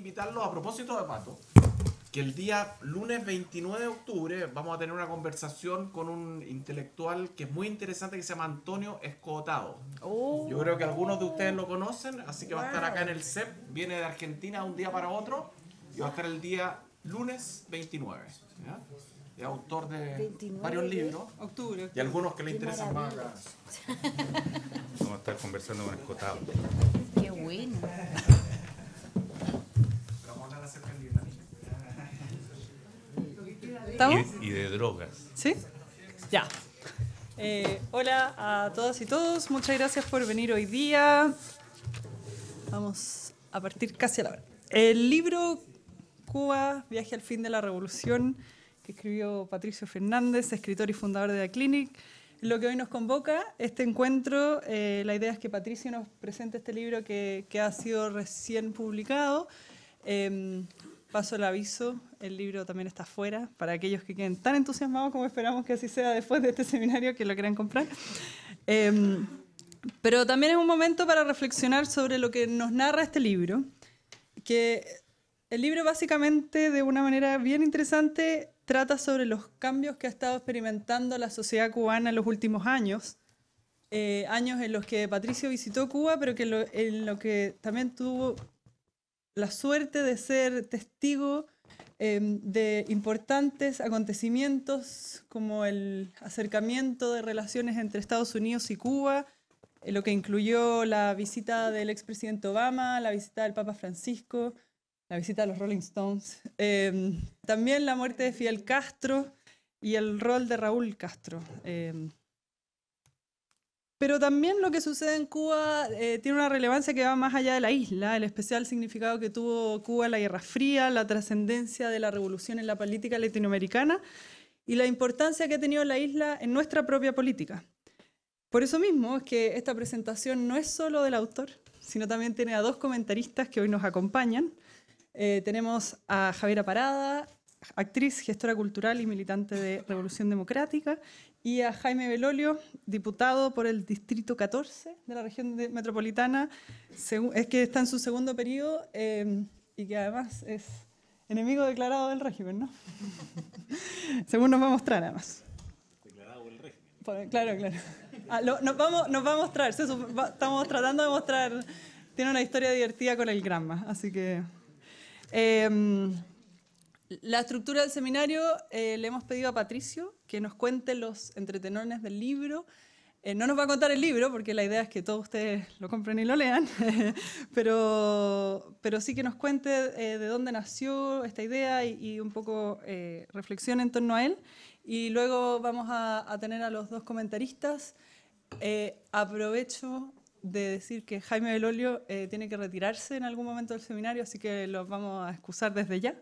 invitarlos a propósito de Pato, que el día lunes 29 de octubre vamos a tener una conversación con un intelectual que es muy interesante que se llama Antonio Escotado. Oh. Yo creo que algunos de ustedes lo conocen, así que va a estar acá en el CEP, viene de Argentina un día para otro y va a estar el día lunes 29. ¿ya? Es autor de varios libros. Y algunos que le interesan más. Vamos a estar conversando con Escotado. Qué bueno. Y, de drogas. ¿Sí? Ya. Eh, hola a todas y todos, muchas gracias por venir hoy día. Vamos a partir casi a la hora. El libro Cuba, Viaje al fin de la revolución, que escribió Patricio Fernández, escritor y fundador de la Clinic, lo que hoy nos convoca, este encuentro, eh, la idea es que Patricio nos presente este libro que, ha sido recién publicado. Eh, Paso el aviso, el libro también está afuera para aquellos que queden tan entusiasmados como esperamos que así sea después de este seminario que lo quieran comprar. Em, pero también es un momento para reflexionar sobre lo que nos narra este libro, que el libro básicamente de una manera bien interesante trata sobre los cambios que ha estado experimentando la sociedad cubana en los últimos años, eh, años en los que Patricio visitó Cuba, pero que en lo que también tuvo la suerte de ser testigo em, de importantes acontecimientos como el acercamiento de relaciones entre Estados Unidos y Cuba, eh, lo que incluyó la visita del expresidente Obama, la visita del Papa Francisco, la visita de los Rolling Stones, em, también la muerte de Fidel Castro y el rol de Raúl Castro. Em, pero también lo que sucede en Cuba eh, tiene una relevancia que va más allá de la isla, el especial significado que tuvo Cuba en la Guerra Fría, la trascendencia de la revolución en la política latinoamericana y la importancia que ha tenido la isla en nuestra propia política. Por eso mismo es que esta presentación no es solo del autor, sino también tiene a dos comentaristas que hoy nos acompañan. Eh, tenemos a Javiera Parada, actriz, gestora cultural y militante de Revolución Democrática, y a Jaime Belolio, diputado por el Distrito 14 de la región metropolitana, es que está en su segundo periodo eh, y que además es enemigo declarado del régimen, ¿no? Según nos va a mostrar además. Declarado del régimen. claro, claro. Ah, nos, vamos, va a mostrar, estamos tratando de mostrar, tiene una historia divertida con el Granma, así que... Eh, la estructura del seminario eh, le hemos pedido a Patricio que nos cuente los entretenones del libro. Eh, no nos va a contar el libro porque la idea es que todos ustedes lo compren y lo lean, pero, sí que nos cuente eh, de dónde nació esta idea y, un poco reflexión en torno a él. Y luego vamos a, a tener a los dos comentaristas. aprovecho de decir que Jaime Belolio tiene que retirarse en algún momento del seminario, así que los vamos a excusar desde ya.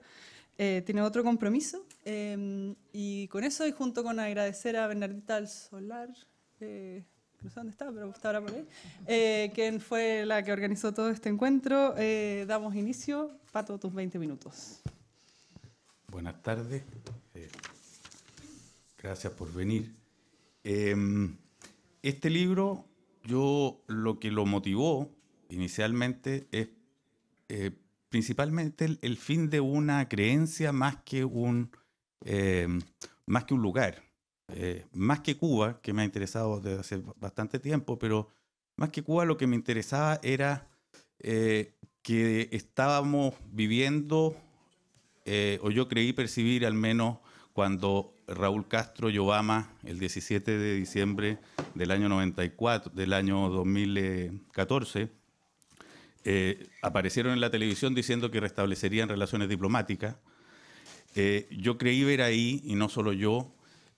Eh, tiene otro compromiso. Em, y con eso, y junto con agradecer a Bernardita Al Solar, eh, no sé dónde está, pero está ahora por ahí, eh, quien fue la que organizó todo este encuentro, damos inicio. Pato, tus 20 minutos. Buenas tardes. gracias por venir. Em, este libro, yo lo que lo motivó inicialmente es principalmente el, fin de una creencia más que un, em, más que un lugar. Eh, más que Cuba, que me ha interesado desde hace bastante tiempo, pero más que Cuba lo que me interesaba era eh, que estábamos viviendo, eh, o yo creí percibir al menos cuando Raúl Castro y Obama, el 17 de diciembre del año 94, del año 2014, eh, aparecieron en la televisión diciendo que restablecerían relaciones diplomáticas. Eh, yo creí ver ahí, y no solo yo,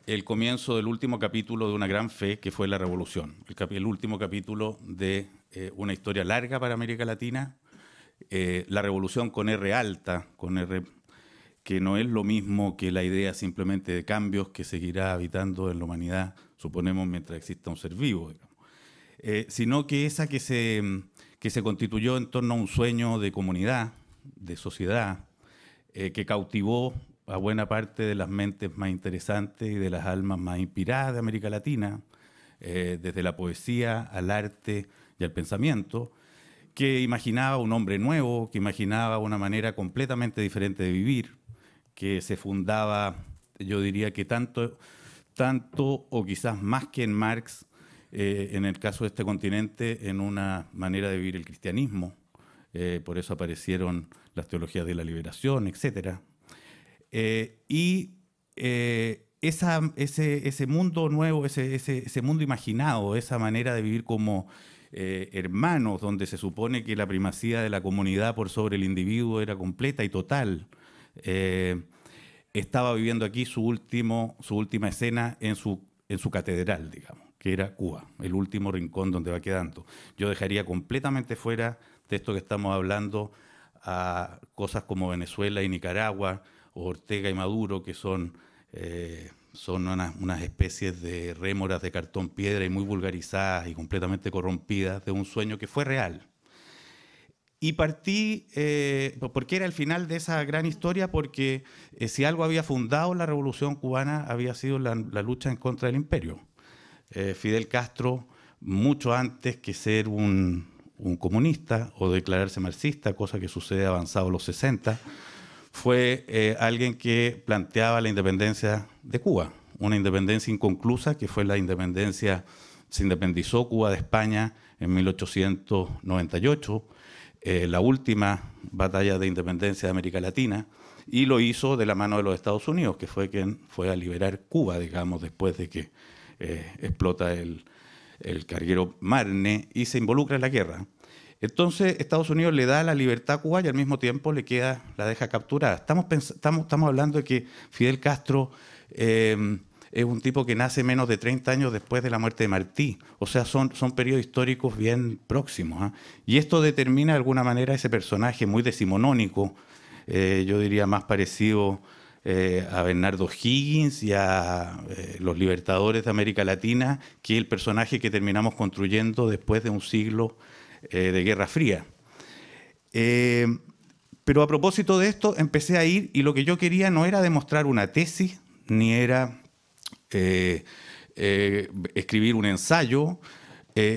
el comienzo del último capítulo de una gran fe que fue la revolución, el, último capítulo de eh, una historia larga para América Latina, la revolución con R alta, con R que no es lo mismo que la idea simplemente de cambios que seguirá habitando en la humanidad, suponemos, mientras exista un ser vivo, digamos. sino que esa que se que se constituyó en torno a un sueño de comunidad, de sociedad, eh, que cautivó a buena parte de las mentes más interesantes y de las almas más inspiradas de América Latina, eh, desde la poesía al arte y al pensamiento, que imaginaba un hombre nuevo, que imaginaba una manera completamente diferente de vivir, que se fundaba, yo diría que tanto, tanto o quizás más que en Marx, eh, en el caso de este continente, en una manera de vivir el cristianismo. Eh, por eso aparecieron las teologías de la liberación, etc. Eh, y esa, ese, ese, mundo nuevo, ese, ese, ese, mundo imaginado, esa manera de vivir como hermanos, donde se supone que la primacía de la comunidad por sobre el individuo era completa y total, estaba viviendo aquí su, último, su última escena en su, en su catedral, digamos que era Cuba, el último rincón donde va quedando. Yo dejaría completamente fuera de esto que estamos hablando a cosas como Venezuela y Nicaragua, o Ortega y Maduro, que son, eh, son unas especies de rémoras de cartón piedra y muy vulgarizadas y completamente corrompidas de un sueño que fue real. Y partí, eh, porque era el final de esa gran historia, porque eh, si algo había fundado la revolución cubana había sido la, la lucha en contra del imperio eh, Fidel Castro mucho antes que ser un, comunista o declararse marxista, cosa que sucede avanzado los 60, fue eh, alguien que planteaba la independencia de Cuba, una independencia inconclusa que fue la independencia, se independizó Cuba de España en 1898, eh, la última batalla de independencia de América Latina, y lo hizo de la mano de los Estados Unidos, que fue quien fue a liberar Cuba, digamos, después de que eh, explota el, carguero Marne y se involucra en la guerra. Entonces Estados Unidos le da la libertad a Cuba y al mismo tiempo le queda, la deja capturada. Estamos, hablando de que Fidel Castro eh, es un tipo que nace menos de 30 años después de la muerte de Martí. O sea, son, son periodos históricos bien próximos. ¿ah? Y esto determina de alguna manera ese personaje muy decimonónico, eh, yo diría más parecido eh, a Bernardo Higgins y a eh, los libertadores de América Latina, que el personaje que terminamos construyendo después de un siglo eh, de Guerra Fría. pero a propósito de esto, empecé a ir y lo que yo quería no era demostrar una tesis, ni era escribir un ensayo,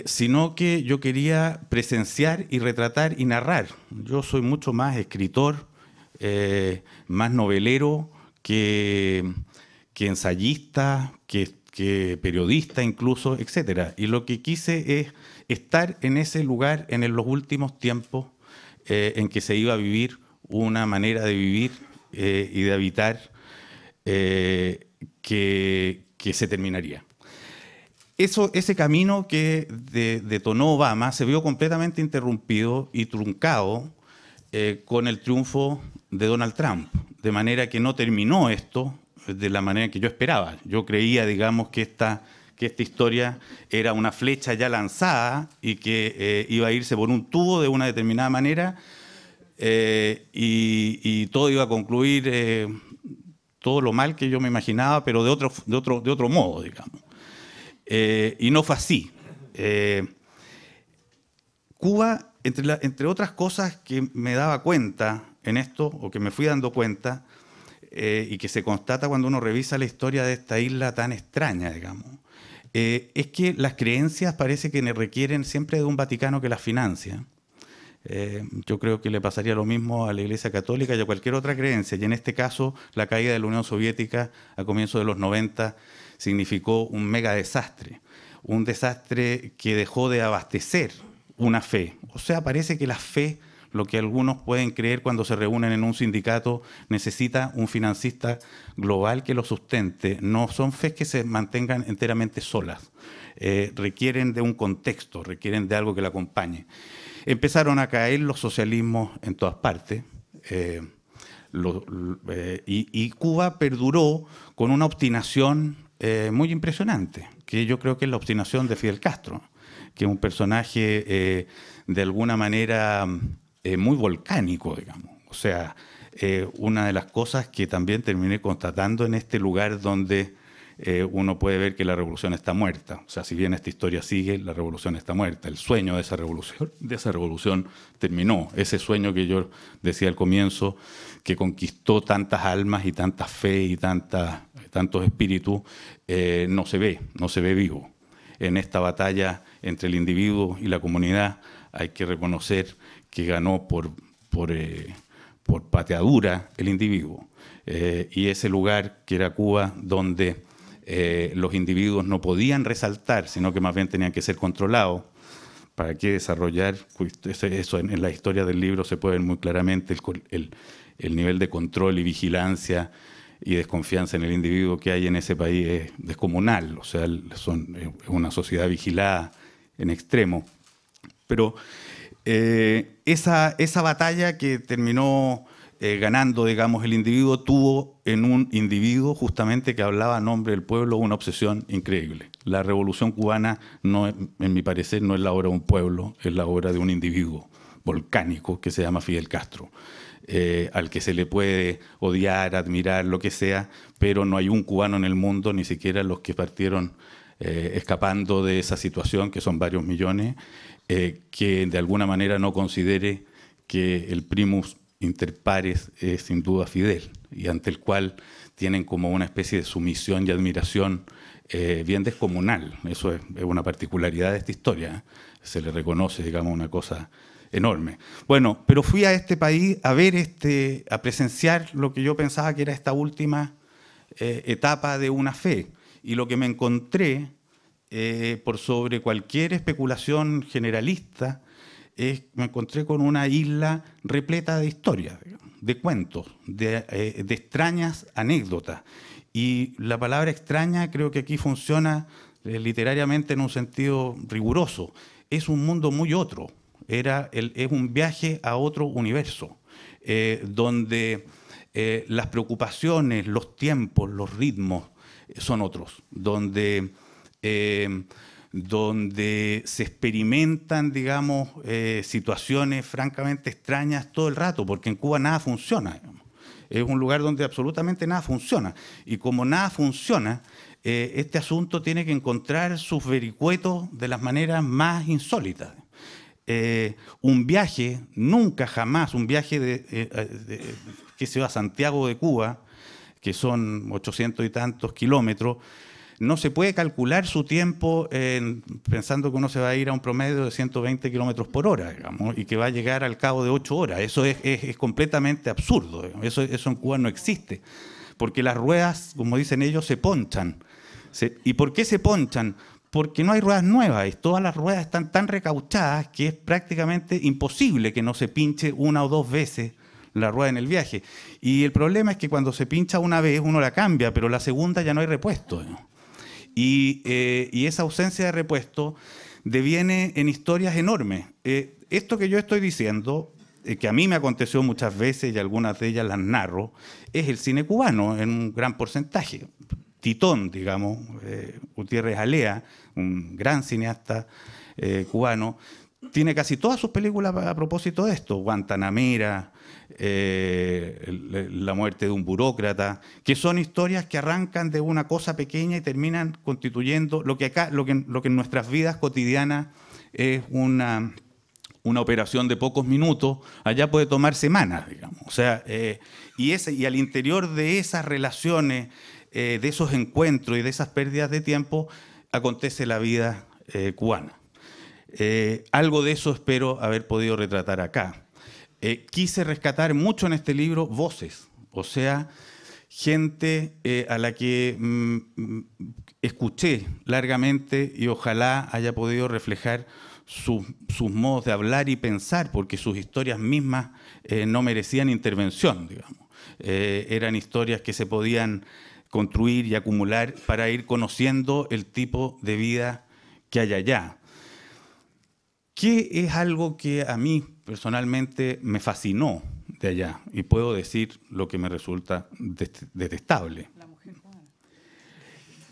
sino que yo quería presenciar y retratar y narrar. Yo soy mucho más escritor, más novelero, que, ensayista, que, periodista incluso, etc. Y lo que quise es estar en ese lugar en los últimos tiempos eh, en que se iba a vivir una manera de vivir eh, y de habitar eh, que, se terminaría. Eso, ese camino que detonó Obama se vio completamente interrumpido y truncado con el triunfo de Donald Trump de manera que no terminó esto de la manera que yo esperaba. Yo creía, digamos, que esta, que esta historia era una flecha ya lanzada y que eh, iba a irse por un tubo de una determinada manera eh, y, todo iba a concluir eh, todo lo mal que yo me imaginaba, pero de otro, de otro, de otro modo, digamos. y no fue así. Cuba, entre, entre otras cosas que me daba cuenta, en esto, o que me fui dando cuenta, eh, y que se constata cuando uno revisa la historia de esta isla tan extraña, digamos, eh, es que las creencias parece que requieren siempre de un Vaticano que las financia. Eh, yo creo que le pasaría lo mismo a la Iglesia Católica y a cualquier otra creencia. Y en este caso, la caída de la Unión Soviética a comienzos de los 90 significó un mega desastre, un desastre que dejó de abastecer una fe. O sea, parece que la fe lo que algunos pueden creer cuando se reúnen en un sindicato, necesita un financista global que lo sustente. No son FES que se mantengan enteramente solas, eh, requieren de un contexto, requieren de algo que la acompañe. Empezaron a caer los socialismos en todas partes. Eh, eh, y, Cuba perduró con una obstinación muy impresionante, que yo creo que es la obstinación de Fidel Castro, que es un personaje de alguna manera eh, muy volcánico, digamos. O sea, eh, una de las cosas que también terminé constatando en este lugar donde eh, uno puede ver que la revolución está muerta. O sea, si bien esta historia sigue, la revolución está muerta. El sueño de esa revolución, de esa revolución terminó. Ese sueño que yo decía al comienzo, que conquistó tantas almas y tanta fe y tanta, tantos espíritus, no se ve, no se ve vivo. En esta batalla entre el individuo y la comunidad hay que reconocer que ganó por, por, eh, por pateadura el individuo. Eh, y ese lugar que era Cuba donde eh, los individuos no podían resaltar, sino que más bien tenían que ser controlados. ¿Para qué desarrollar pues, eso? En, la historia del libro se puede ver muy claramente el, el, nivel de control y vigilancia y desconfianza en el individuo que hay en ese país es descomunal, o sea, son, es una sociedad vigilada en extremo. Pero eh, esa, esa batalla que terminó eh, ganando, digamos, el individuo tuvo en un individuo justamente que hablaba a nombre del pueblo una obsesión increíble. La revolución cubana, no, en mi parecer, no es la obra de un pueblo, es la obra de un individuo volcánico que se llama Fidel Castro. Eh, al que se le puede odiar, admirar, lo que sea, pero no hay un cubano en el mundo, ni siquiera los que partieron escapando de esa situación, que son varios millones, eh, que de alguna manera no considere que el primus inter pares es sin duda Fidel y ante el cual tienen como una especie de sumisión y admiración eh, bien descomunal. Eso es, una particularidad de esta historia. ¿eh? Se le reconoce, digamos, una cosa enorme. Bueno, pero fui a este país a ver, este, a presenciar lo que yo pensaba que era esta última etapa de una fe. Y lo que me encontré eh, por sobre cualquier especulación generalista, me encontré con una isla repleta de historias, de cuentos, eh, de, extrañas anécdotas. Y la palabra extraña creo que aquí funciona eh, literariamente en un sentido riguroso. Es un mundo muy otro, Era el, es un viaje a otro universo, donde las preocupaciones, los tiempos, los ritmos son otros, donde Em, donde se experimentan, digamos, eh, situaciones francamente extrañas todo el rato, porque en Cuba nada funciona. Es un lugar donde absolutamente nada funciona. Y como nada funciona, eh, este asunto tiene que encontrar sus vericuetos de las maneras más insólitas. Eh, un viaje, nunca jamás, un viaje que se va a Santiago de Cuba, que son ochocientos y tantos kilómetros, no se puede calcular su tiempo pensando que uno se va a ir a un promedio de 120 kilómetros por hora, digamos, y que va a llegar al cabo de 8 horas. Eso es, completamente absurdo. Eso, en Cuba no existe. Porque las ruedas, como dicen ellos, se ponchan. ¿Y por qué se ponchan? Porque no hay ruedas nuevas. Todas las ruedas están tan recauchadas que es prácticamente imposible que no se pinche una o dos veces la rueda en el viaje. Y el problema es que cuando se pincha una vez, uno la cambia, pero la segunda ya no hay repuesto. Eh, y, esa ausencia de repuesto deviene en historias enormes. Eh, esto que yo estoy diciendo, eh, que a mí me aconteció muchas veces y algunas de ellas las narro, es el cine cubano en un gran porcentaje. Titón, digamos, Gutiérrez Alea, un gran cineasta cubano, tiene casi todas sus películas a propósito de esto, Guantanamera, eh, la muerte de un burócrata, que son historias que arrancan de una cosa pequeña y terminan constituyendo lo que acá, lo que, en nuestras vidas cotidianas es una, una operación de pocos minutos, allá puede tomar semanas, digamos. O sea, eh, y, ese, y al interior de esas relaciones, eh, de esos encuentros y de esas pérdidas de tiempo, acontece la vida cubana. algo de eso espero haber podido retratar acá. Eh, quise rescatar mucho en este libro voces, o sea, gente eh, a la que mm, escuché largamente y ojalá haya podido reflejar sus, modos de hablar y pensar, porque sus historias mismas eh, no merecían intervención, digamos. eran historias que se podían construir y acumular para ir conociendo el tipo de vida que hay allá. ¿Qué es algo que a mí personalmente me fascinó de allá y puedo decir lo que me resulta este, detestable.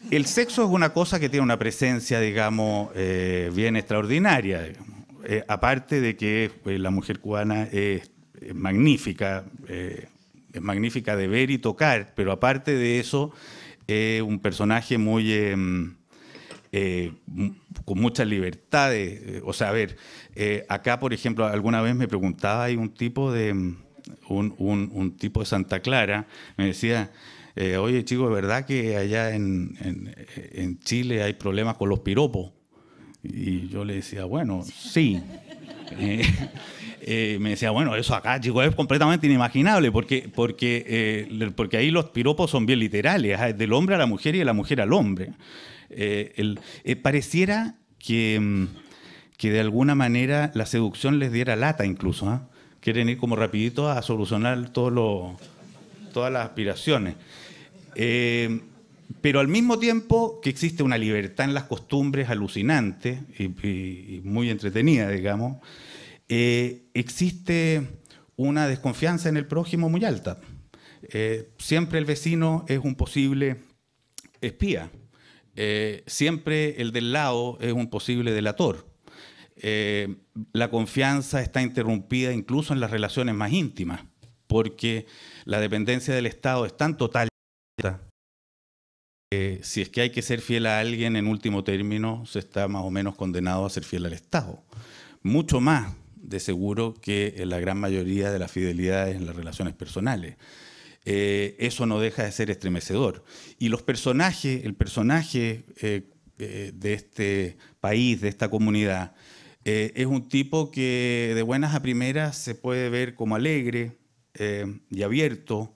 El sexo es una cosa que tiene una presencia, digamos, eh, bien extraordinaria. Eh, aparte de que eh, la mujer cubana es, magnífica, es magnífica de ver y tocar, pero aparte de eso, es un personaje muy em, eh, con muchas libertades. Eh, o sea, a ver, eh, acá, por ejemplo, alguna vez me preguntaba, hay un tipo de, un, tipo de Santa Clara, me decía, oye chico, verdad que allá en, en, Chile hay problemas con los piropos? Y yo le decía, bueno, sí. me decía, bueno, eso acá, chico, es completamente inimaginable, porque, porque, porque ahí los piropos son bien literales, ah, del hombre a la mujer y de la mujer al hombre. Eh, eh, pareciera mm, que, de alguna manera la seducción les diera lata incluso. ¿ah? Quieren ir como rapidito a solucionar todas las aspiraciones. Eh, pero al mismo tiempo que existe una libertad en las costumbres alucinante y, muy entretenida, digamos, existe una desconfianza en el prójimo muy alta. siempre el vecino es un posible espía. Eh, siempre el del lado es un posible delator. Eh, la confianza está interrumpida incluso en las relaciones más íntimas, porque la dependencia del Estado es tan total que si es que hay que ser fiel a alguien, en último término, se está más o menos condenado a ser fiel al Estado. Mucho más, de seguro, que en la gran mayoría de las fidelidades en las relaciones personales. Eh, eso no deja de ser estremecedor. Y los personajes, el personaje eh, eh, de este país, de esta comunidad, es un tipo que de buenas a primeras se puede ver como alegre y abierto,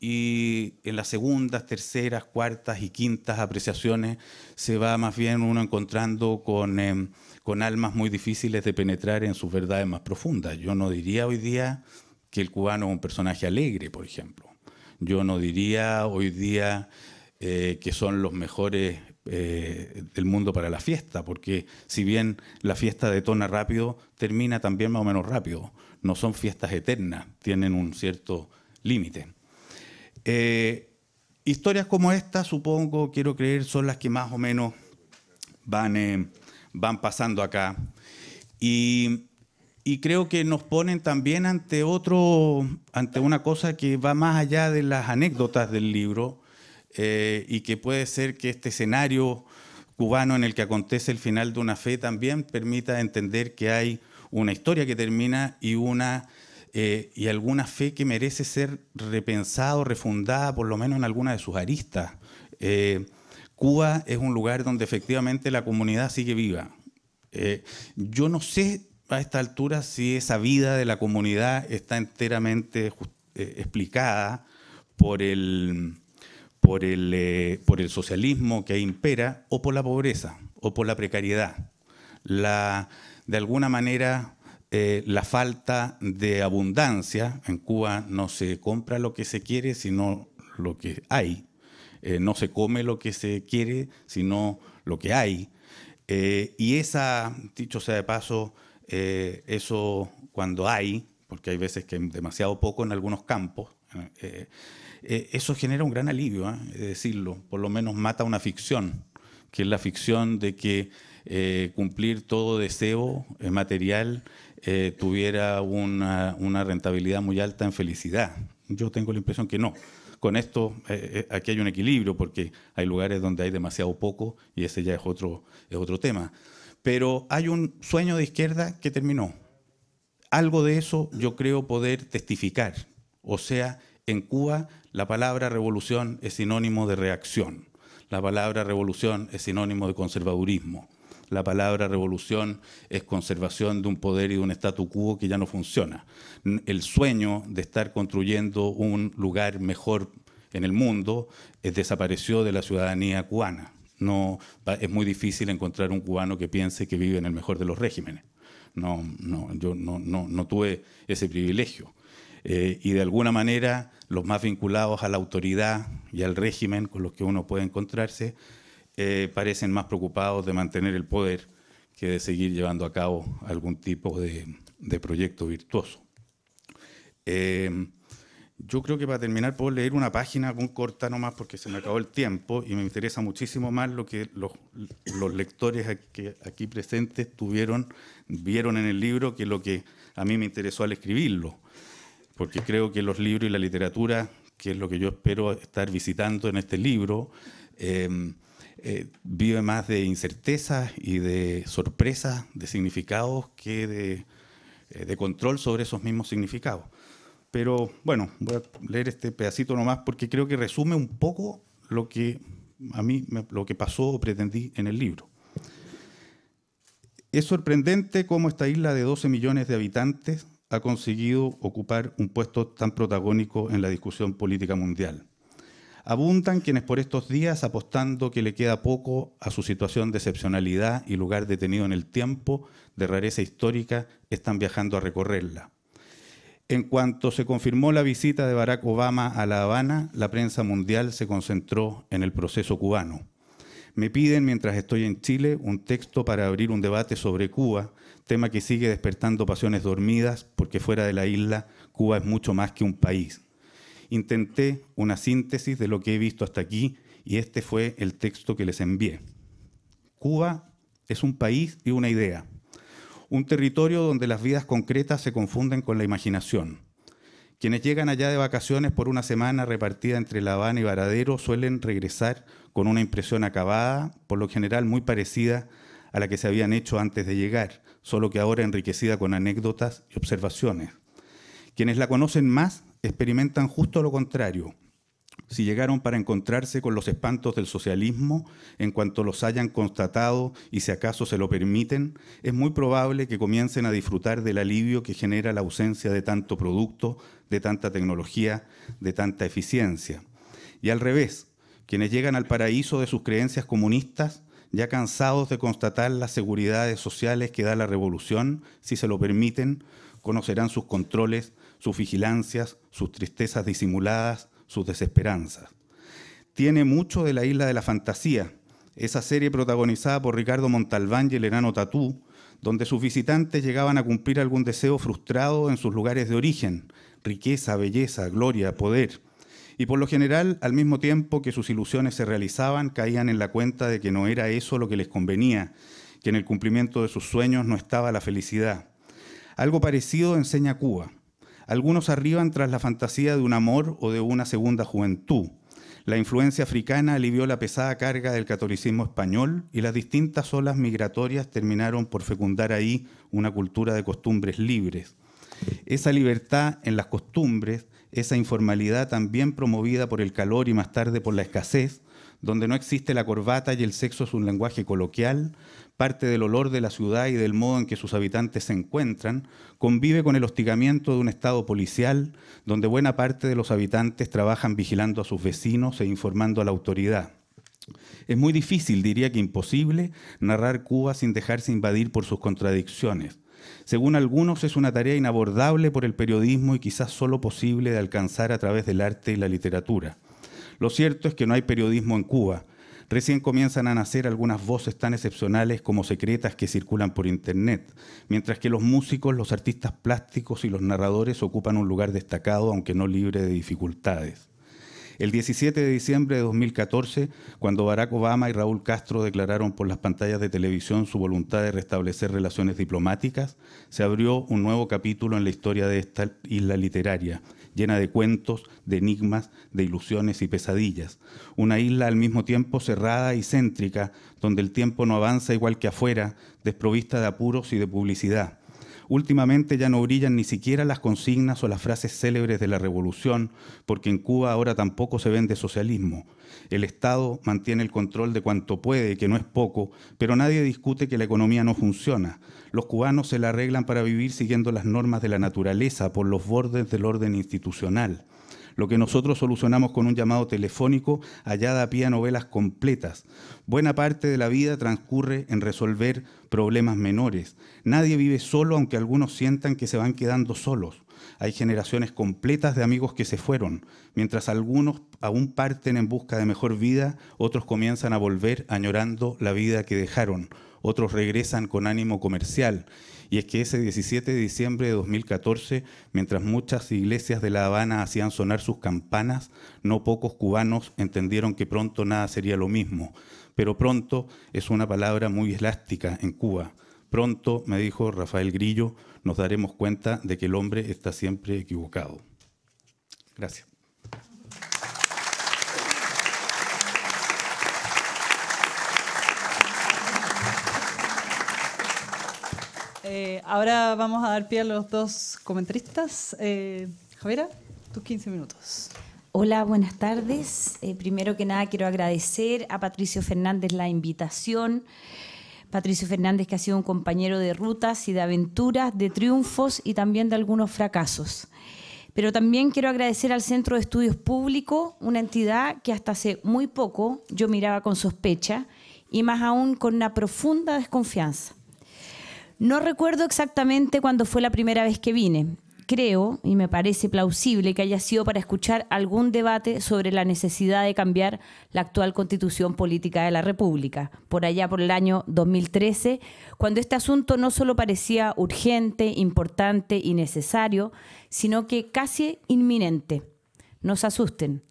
y en las segundas, terceras, cuartas y quintas apreciaciones se va más bien uno encontrando con, con almas muy difíciles de penetrar en sus verdades más profundas. Yo no diría hoy día que el cubano es un personaje alegre, por ejemplo. Yo no diría hoy día eh, que son los mejores eh, del mundo para la fiesta, porque si bien la fiesta detona rápido, termina también más o menos rápido. No son fiestas eternas, tienen un cierto límite. Eh, historias como esta, supongo, quiero creer, son las que más o menos van, van pasando acá. Y y creo que nos ponen también ante otro, ante una cosa que va más allá de las anécdotas del libro eh, y que puede ser que este escenario cubano en el que acontece el final de una fe también permita entender que hay una historia que termina y una eh, y alguna fe que merece ser repensada o refundada, por lo menos en alguna de sus aristas. Eh, Cuba es un lugar donde efectivamente la comunidad sigue viva. yo no sé a esta altura si esa vida de la comunidad está enteramente eh, explicada por el, por, el, eh, por el socialismo que impera o por la pobreza o por la precariedad. La, de alguna manera, eh, la falta de abundancia. En Cuba no se compra lo que se quiere, sino lo que hay. no se come lo que se quiere, sino lo que hay. y esa, dicho sea de paso, eh, eso cuando hay, porque hay veces que demasiado poco en algunos campos, eh, eh, eso genera un gran alivio, decirlo, por lo menos mata una ficción, que es la ficción de que cumplir todo deseo material tuviera una, rentabilidad muy alta en felicidad. Yo tengo la impresión que no con esto aquí hay un equilibrio porque hay lugares donde hay demasiado poco y ese ya es otro tema pero hay un sueño de izquierda que terminó. Algo de eso yo creo poder testificar. O sea, en Cuba la palabra revolución es sinónimo de reacción. La palabra revolución es sinónimo de conservadurismo. La palabra revolución es conservación de un poder y de un estatus quo que ya no funciona. El sueño de estar construyendo un lugar mejor en el mundo eh, desapareció de la ciudadanía cubana. No, es muy difícil encontrar un cubano que piense que vive en el mejor de los regímenes. No, no, yo no, no, no tuve ese privilegio. Eh, y de alguna manera, los más vinculados a la autoridad y al régimen con los que uno puede encontrarse eh, parecen más preocupados de mantener el poder que de seguir llevando a cabo algún tipo de, de proyecto virtuoso. Eh, yo creo que para terminar puedo leer una página con corta nomás porque se me acabó el tiempo y me interesa muchísimo más lo que los, lectores aquí, presentes tuvieron, vieron en el libro que lo que a mí me interesó al escribirlo. Porque creo que los libros y la literatura, que es lo que yo espero estar visitando en este libro, em, eh, vive más de incertezas y de sorpresas, de significados que de eh, control sobre esos mismos significados. Pero bueno, voy a leer este pedacito nomás porque creo que resume un poco lo que a mí lo que pasó o pretendí en el libro. Es sorprendente cómo esta isla de 12 millones de habitantes ha conseguido ocupar un puesto tan protagónico en la discusión política mundial. Abundan quienes por estos días, apostando que le queda poco a su situación de excepcionalidad y lugar detenido en el tiempo, de rareza histórica, están viajando a recorrerla en cuanto se confirmó la visita de Barack Obama a La Habana, la prensa mundial se concentró en el proceso cubano. Me piden, mientras estoy en Chile, un texto para abrir un debate sobre Cuba, tema que sigue despertando pasiones dormidas, porque fuera de la isla, Cuba es mucho más que un país. Intenté una síntesis de lo que he visto hasta aquí y este fue el texto que les envié. Cuba es un país y una idea un territorio donde las vidas concretas se confunden con la imaginación. Quienes llegan allá de vacaciones por una semana repartida entre La Habana y Varadero suelen regresar con una impresión acabada, por lo general muy parecida a la que se habían hecho antes de llegar, solo que ahora enriquecida con anécdotas y observaciones. Quienes la conocen más experimentan justo lo contrario, si llegaron para encontrarse con los espantos del socialismo, en cuanto los hayan constatado y si acaso se lo permiten, es muy probable que comiencen a disfrutar del alivio que genera la ausencia de tanto producto, de tanta tecnología, de tanta eficiencia. Y al revés, quienes llegan al paraíso de sus creencias comunistas, ya cansados de constatar las seguridades sociales que da la revolución, si se lo permiten, conocerán sus controles, sus vigilancias, sus tristezas disimuladas, sus desesperanzas. Tiene mucho de la isla de la fantasía, esa serie protagonizada por Ricardo Montalbán y el enano Tatú, donde sus visitantes llegaban a cumplir algún deseo frustrado en sus lugares de origen, riqueza, belleza, gloria, poder. Y por lo general, al mismo tiempo que sus ilusiones se realizaban, caían en la cuenta de que no era eso lo que les convenía, que en el cumplimiento de sus sueños no estaba la felicidad. Algo parecido enseña Cuba. Algunos arriban tras la fantasía de un amor o de una segunda juventud. La influencia africana alivió la pesada carga del catolicismo español y las distintas olas migratorias terminaron por fecundar ahí una cultura de costumbres libres. Esa libertad en las costumbres, esa informalidad también promovida por el calor y más tarde por la escasez, donde no existe la corbata y el sexo es un lenguaje coloquial, parte del olor de la ciudad y del modo en que sus habitantes se encuentran, convive con el hostigamiento de un Estado policial, donde buena parte de los habitantes trabajan vigilando a sus vecinos e informando a la autoridad. Es muy difícil, diría que imposible, narrar Cuba sin dejarse invadir por sus contradicciones. Según algunos, es una tarea inabordable por el periodismo y quizás solo posible de alcanzar a través del arte y la literatura. Lo cierto es que no hay periodismo en Cuba. Recién comienzan a nacer algunas voces tan excepcionales como secretas que circulan por Internet, mientras que los músicos, los artistas plásticos y los narradores ocupan un lugar destacado, aunque no libre de dificultades. El 17 de diciembre de 2014, cuando Barack Obama y Raúl Castro declararon por las pantallas de televisión su voluntad de restablecer relaciones diplomáticas, se abrió un nuevo capítulo en la historia de esta isla literaria, llena de cuentos, de enigmas, de ilusiones y pesadillas. Una isla al mismo tiempo cerrada y céntrica, donde el tiempo no avanza igual que afuera, desprovista de apuros y de publicidad. Últimamente ya no brillan ni siquiera las consignas o las frases célebres de la revolución, porque en Cuba ahora tampoco se vende socialismo. El Estado mantiene el control de cuanto puede, que no es poco, pero nadie discute que la economía no funciona. Los cubanos se la arreglan para vivir siguiendo las normas de la naturaleza por los bordes del orden institucional. Lo que nosotros solucionamos con un llamado telefónico allá da pie a novelas completas. Buena parte de la vida transcurre en resolver problemas menores. Nadie vive solo aunque algunos sientan que se van quedando solos. Hay generaciones completas de amigos que se fueron, mientras algunos aún parten en busca de mejor vida, otros comienzan a volver añorando la vida que dejaron otros regresan con ánimo comercial. Y es que ese 17 de diciembre de 2014, mientras muchas iglesias de La Habana hacían sonar sus campanas, no pocos cubanos entendieron que pronto nada sería lo mismo. Pero pronto es una palabra muy elástica en Cuba. Pronto, me dijo Rafael Grillo, nos daremos cuenta de que el hombre está siempre equivocado. Gracias. Eh, ahora vamos a dar pie a los dos comentaristas. Eh, tus 15 minutos. Hola, buenas tardes. Eh, primero que nada quiero agradecer a Patricio Fernández la invitación. Patricio Fernández que ha sido un compañero de rutas y de aventuras, de triunfos y también de algunos fracasos. Pero también quiero agradecer al Centro de Estudios Públicos, una entidad que hasta hace muy poco yo miraba con sospecha y más aún con una profunda desconfianza no recuerdo exactamente cuándo fue la primera vez que vine. Creo, y me parece plausible, que haya sido para escuchar algún debate sobre la necesidad de cambiar la actual constitución política de la República, por allá por el año 2013, cuando este asunto no solo parecía urgente, importante y necesario, sino que casi inminente. No se asusten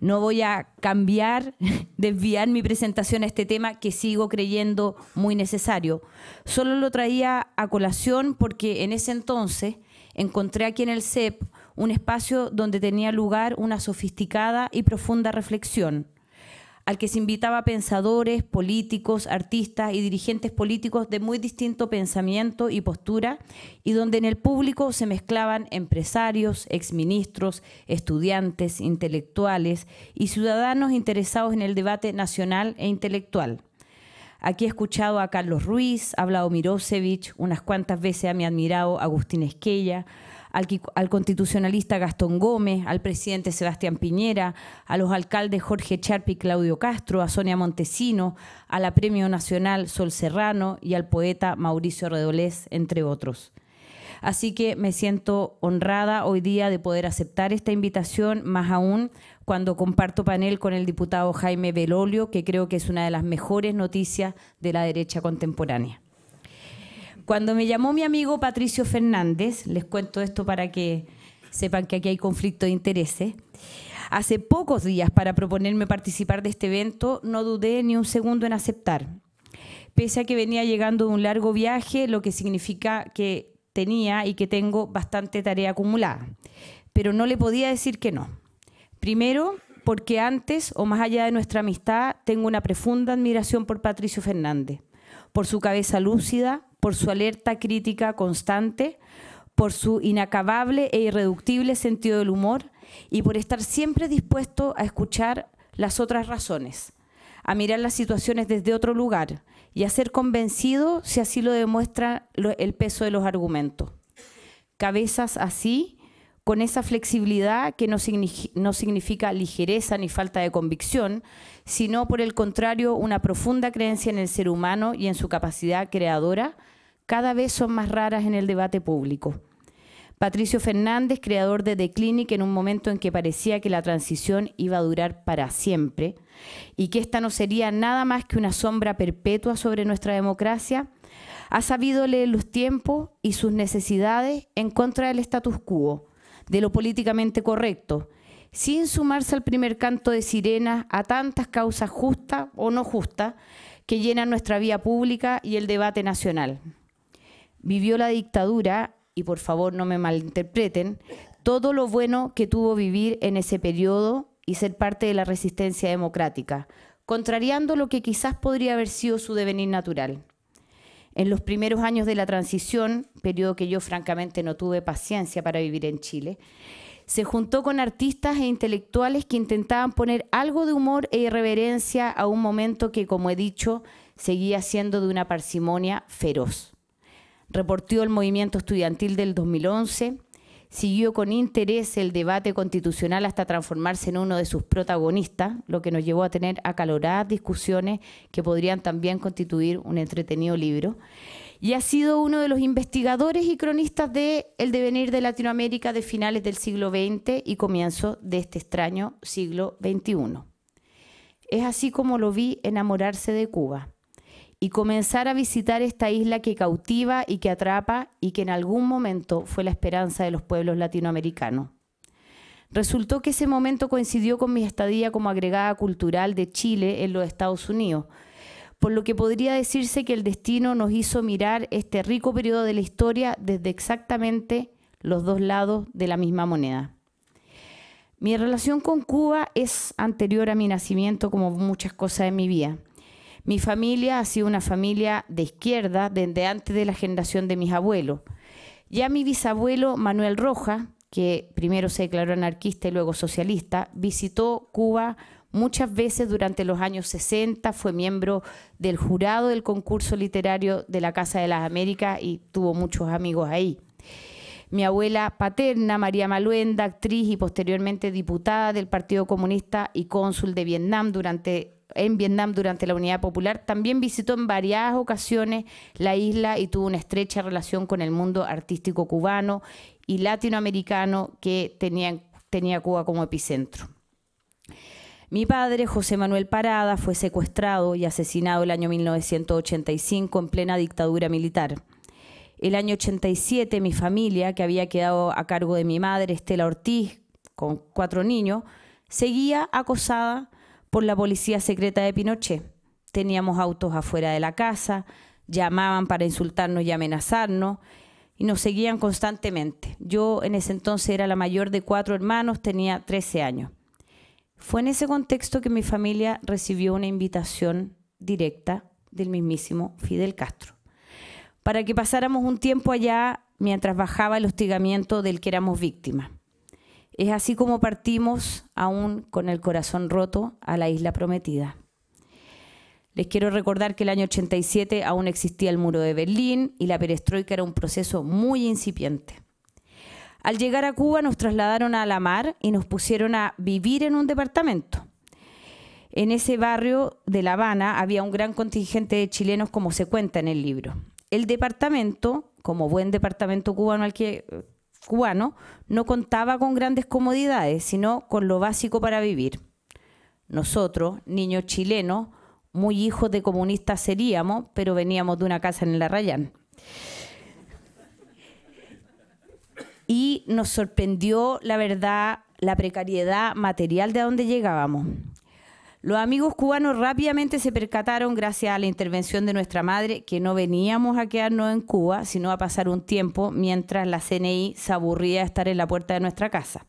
no voy a cambiar, desviar mi presentación a este tema que sigo creyendo muy necesario. Solo lo traía a colación porque en ese entonces encontré aquí en el CEP un espacio donde tenía lugar una sofisticada y profunda reflexión al que se invitaba pensadores, políticos, artistas y dirigentes políticos de muy distinto pensamiento y postura, y donde en el público se mezclaban empresarios, exministros, estudiantes, intelectuales y ciudadanos interesados en el debate nacional e intelectual. Aquí he escuchado a Carlos Ruiz, ha hablado Mirosevich, unas cuantas veces a mi admirado Agustín Esquella, al, constitucionalista Gastón Gómez, al presidente Sebastián Piñera, a los alcaldes Jorge Charpi y Claudio Castro, a Sonia Montesino, a la Premio Nacional Sol Serrano y al poeta Mauricio Redolés, entre otros. Así que me siento honrada hoy día de poder aceptar esta invitación, más aún cuando comparto panel con el diputado Jaime Belolio, que creo que es una de las mejores noticias de la derecha contemporánea. Cuando me llamó mi amigo Patricio Fernández, les cuento esto para que sepan que aquí hay conflicto de intereses, hace pocos días para proponerme participar de este evento, no dudé ni un segundo en aceptar. Pese a que venía llegando de un largo viaje, lo que significa que tenía y que tengo bastante tarea acumulada. Pero no le podía decir que no. Primero, porque antes o más allá de nuestra amistad, tengo una profunda admiración por Patricio Fernández, por su cabeza lúcida, por su alerta crítica constante, por su inacabable e irreductible sentido del humor y por estar siempre dispuesto a escuchar las otras razones, a mirar las situaciones desde otro lugar y a ser convencido si así lo demuestra el peso de los argumentos. Cabezas así con esa flexibilidad que no, significa ligereza ni falta de convicción, sino por el contrario una profunda creencia en el ser humano y en su capacidad creadora, cada vez son más raras en el debate público. Patricio Fernández, creador de The Clinic, en un momento en que parecía que la transición iba a durar para siempre y que esta no sería nada más que una sombra perpetua sobre nuestra democracia, ha sabido leer los tiempos y sus necesidades en contra del status quo de lo políticamente correcto, sin sumarse al primer canto de sirena a tantas causas justas o no justas que llenan nuestra vía pública y el debate nacional. Vivió la dictadura, y por favor no me malinterpreten, todo lo bueno que tuvo vivir en ese periodo y ser parte de la resistencia democrática, contrariando lo que quizás podría haber sido su devenir natural. En los primeros años de la transición, periodo que yo francamente no tuve paciencia para vivir en Chile, se juntó con artistas e intelectuales que intentaban poner algo de humor e irreverencia a un momento que, como he dicho, seguía siendo de una parsimonia feroz. Reportó el movimiento estudiantil del 2011, siguió con interés el debate constitucional hasta transformarse en uno de sus protagonistas, lo que nos llevó a tener acaloradas discusiones que podrían también constituir un entretenido libro. Y ha sido uno de los investigadores y cronistas de El devenir de Latinoamérica de finales del siglo XX y comienzo de este extraño siglo XXI. Es así como lo vi enamorarse de Cuba y comenzar a visitar esta isla que cautiva y que atrapa y que en algún momento fue la esperanza de los pueblos latinoamericanos. Resultó que ese momento coincidió con mi estadía como agregada cultural de Chile en los Estados Unidos, por lo que podría decirse que el destino nos hizo mirar este rico periodo de la historia desde exactamente los dos lados de la misma moneda. Mi relación con Cuba es anterior a mi nacimiento como muchas cosas de mi vida. Mi familia ha sido una familia de izquierda desde antes de la generación de mis abuelos. Ya mi bisabuelo Manuel Roja, que primero se declaró anarquista y luego socialista, visitó Cuba muchas veces durante los años 60, fue miembro del jurado del concurso literario de la Casa de las Américas y tuvo muchos amigos ahí. Mi abuela paterna, María Maluenda, actriz y posteriormente diputada del Partido Comunista y cónsul de Vietnam durante en Vietnam durante la Unidad Popular, también visitó en varias ocasiones la isla y tuvo una estrecha relación con el mundo artístico cubano y latinoamericano que tenía, Cuba como epicentro. Mi padre, José Manuel Parada, fue secuestrado y asesinado el año 1985 en plena dictadura militar. El año 87 mi familia, que había quedado a cargo de mi madre, Estela Ortiz, con cuatro niños, seguía acosada por la policía secreta de Pinochet. Teníamos autos afuera de la casa, llamaban para insultarnos y amenazarnos y nos seguían constantemente. Yo en ese entonces era la mayor de cuatro hermanos, tenía 13 años. Fue en ese contexto que mi familia recibió una invitación directa del mismísimo Fidel Castro para que pasáramos un tiempo allá mientras bajaba el hostigamiento del que éramos víctimas. Es así como partimos, aún con el corazón roto, a la isla prometida. Les quiero recordar que el año 87 aún existía el muro de Berlín y la perestroika era un proceso muy incipiente. Al llegar a Cuba nos trasladaron a la mar y nos pusieron a vivir en un departamento. En ese barrio de La Habana había un gran contingente de chilenos como se cuenta en el libro. El departamento, como buen departamento cubano al que cubano no contaba con grandes comodidades, sino con lo básico para vivir. Nosotros, niños chilenos, muy hijos de comunistas seríamos, pero veníamos de una casa en el Arrayán. Y nos sorprendió, la verdad, la precariedad material de donde llegábamos. Los amigos cubanos rápidamente se percataron, gracias a la intervención de nuestra madre, que no veníamos a quedarnos en Cuba, sino a pasar un tiempo mientras la CNI se aburría de estar en la puerta de nuestra casa.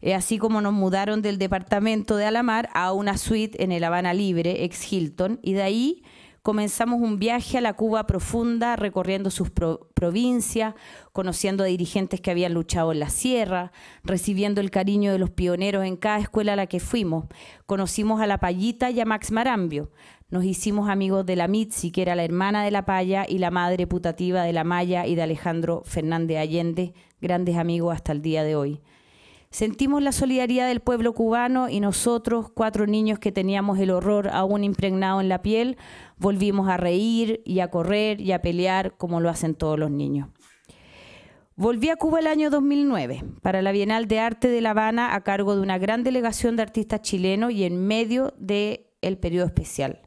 Eh, así como nos mudaron del departamento de Alamar a una suite en el Habana Libre, ex Hilton, y de ahí comenzamos un viaje a la Cuba profunda, recorriendo sus provincias, conociendo a dirigentes que habían luchado en la sierra, recibiendo el cariño de los pioneros en cada escuela a la que fuimos. Conocimos a La Payita y a Max Marambio. Nos hicimos amigos de la Mitzi, que era la hermana de La Paya y la madre putativa de La Maya y de Alejandro Fernández Allende, grandes amigos hasta el día de hoy. Sentimos la solidaridad del pueblo cubano y nosotros, cuatro niños que teníamos el horror aún impregnado en la piel, volvimos a reír y a correr y a pelear como lo hacen todos los niños. Volví a Cuba el año 2009 para la Bienal de Arte de La Habana a cargo de una gran delegación de artistas chilenos y en medio del el periodo especial.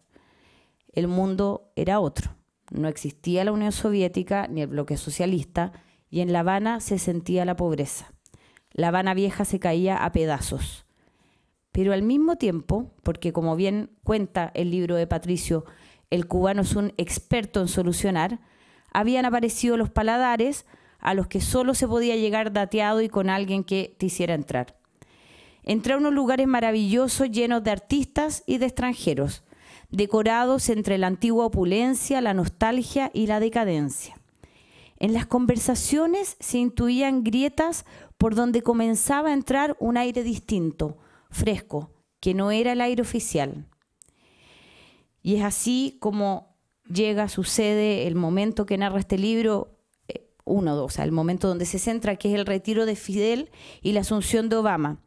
El mundo era otro. No existía la Unión Soviética ni el bloque socialista y en La Habana se sentía la pobreza. La Habana Vieja se caía a pedazos. Pero al mismo tiempo, porque como bien cuenta el libro de Patricio, el cubano es un experto en solucionar, habían aparecido los paladares a los que solo se podía llegar dateado y con alguien que te hiciera entrar. Entré a unos lugares maravillosos llenos de artistas y de extranjeros, decorados entre la antigua opulencia, la nostalgia y la decadencia. En las conversaciones se intuían grietas por donde comenzaba a entrar un aire distinto, fresco, que no era el aire oficial. Y es así como llega, sucede el momento que narra este libro, eh, uno, o sea, el momento donde se centra, que es el retiro de Fidel y la asunción de Obama.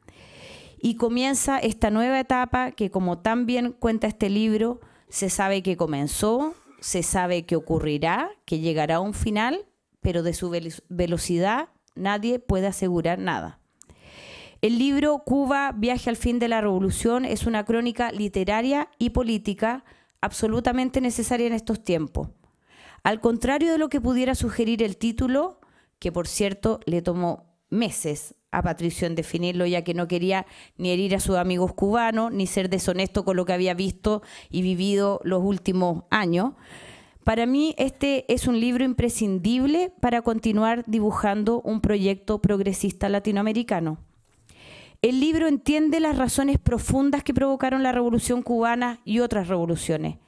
Y comienza esta nueva etapa que, como tan bien cuenta este libro, se sabe que comenzó, se sabe que ocurrirá, que llegará a un final, pero de su velocidad nadie puede asegurar nada. El libro Cuba, Viaje al fin de la Revolución es una crónica literaria y política absolutamente necesaria en estos tiempos. Al contrario de lo que pudiera sugerir el título, que por cierto le tomó meses a Patricio en definirlo, ya que no quería ni herir a sus amigos cubanos, ni ser deshonesto con lo que había visto y vivido los últimos años. Para mí este es un libro imprescindible para continuar dibujando un proyecto progresista latinoamericano. El libro entiende las razones profundas que provocaron la revolución cubana y otras revoluciones,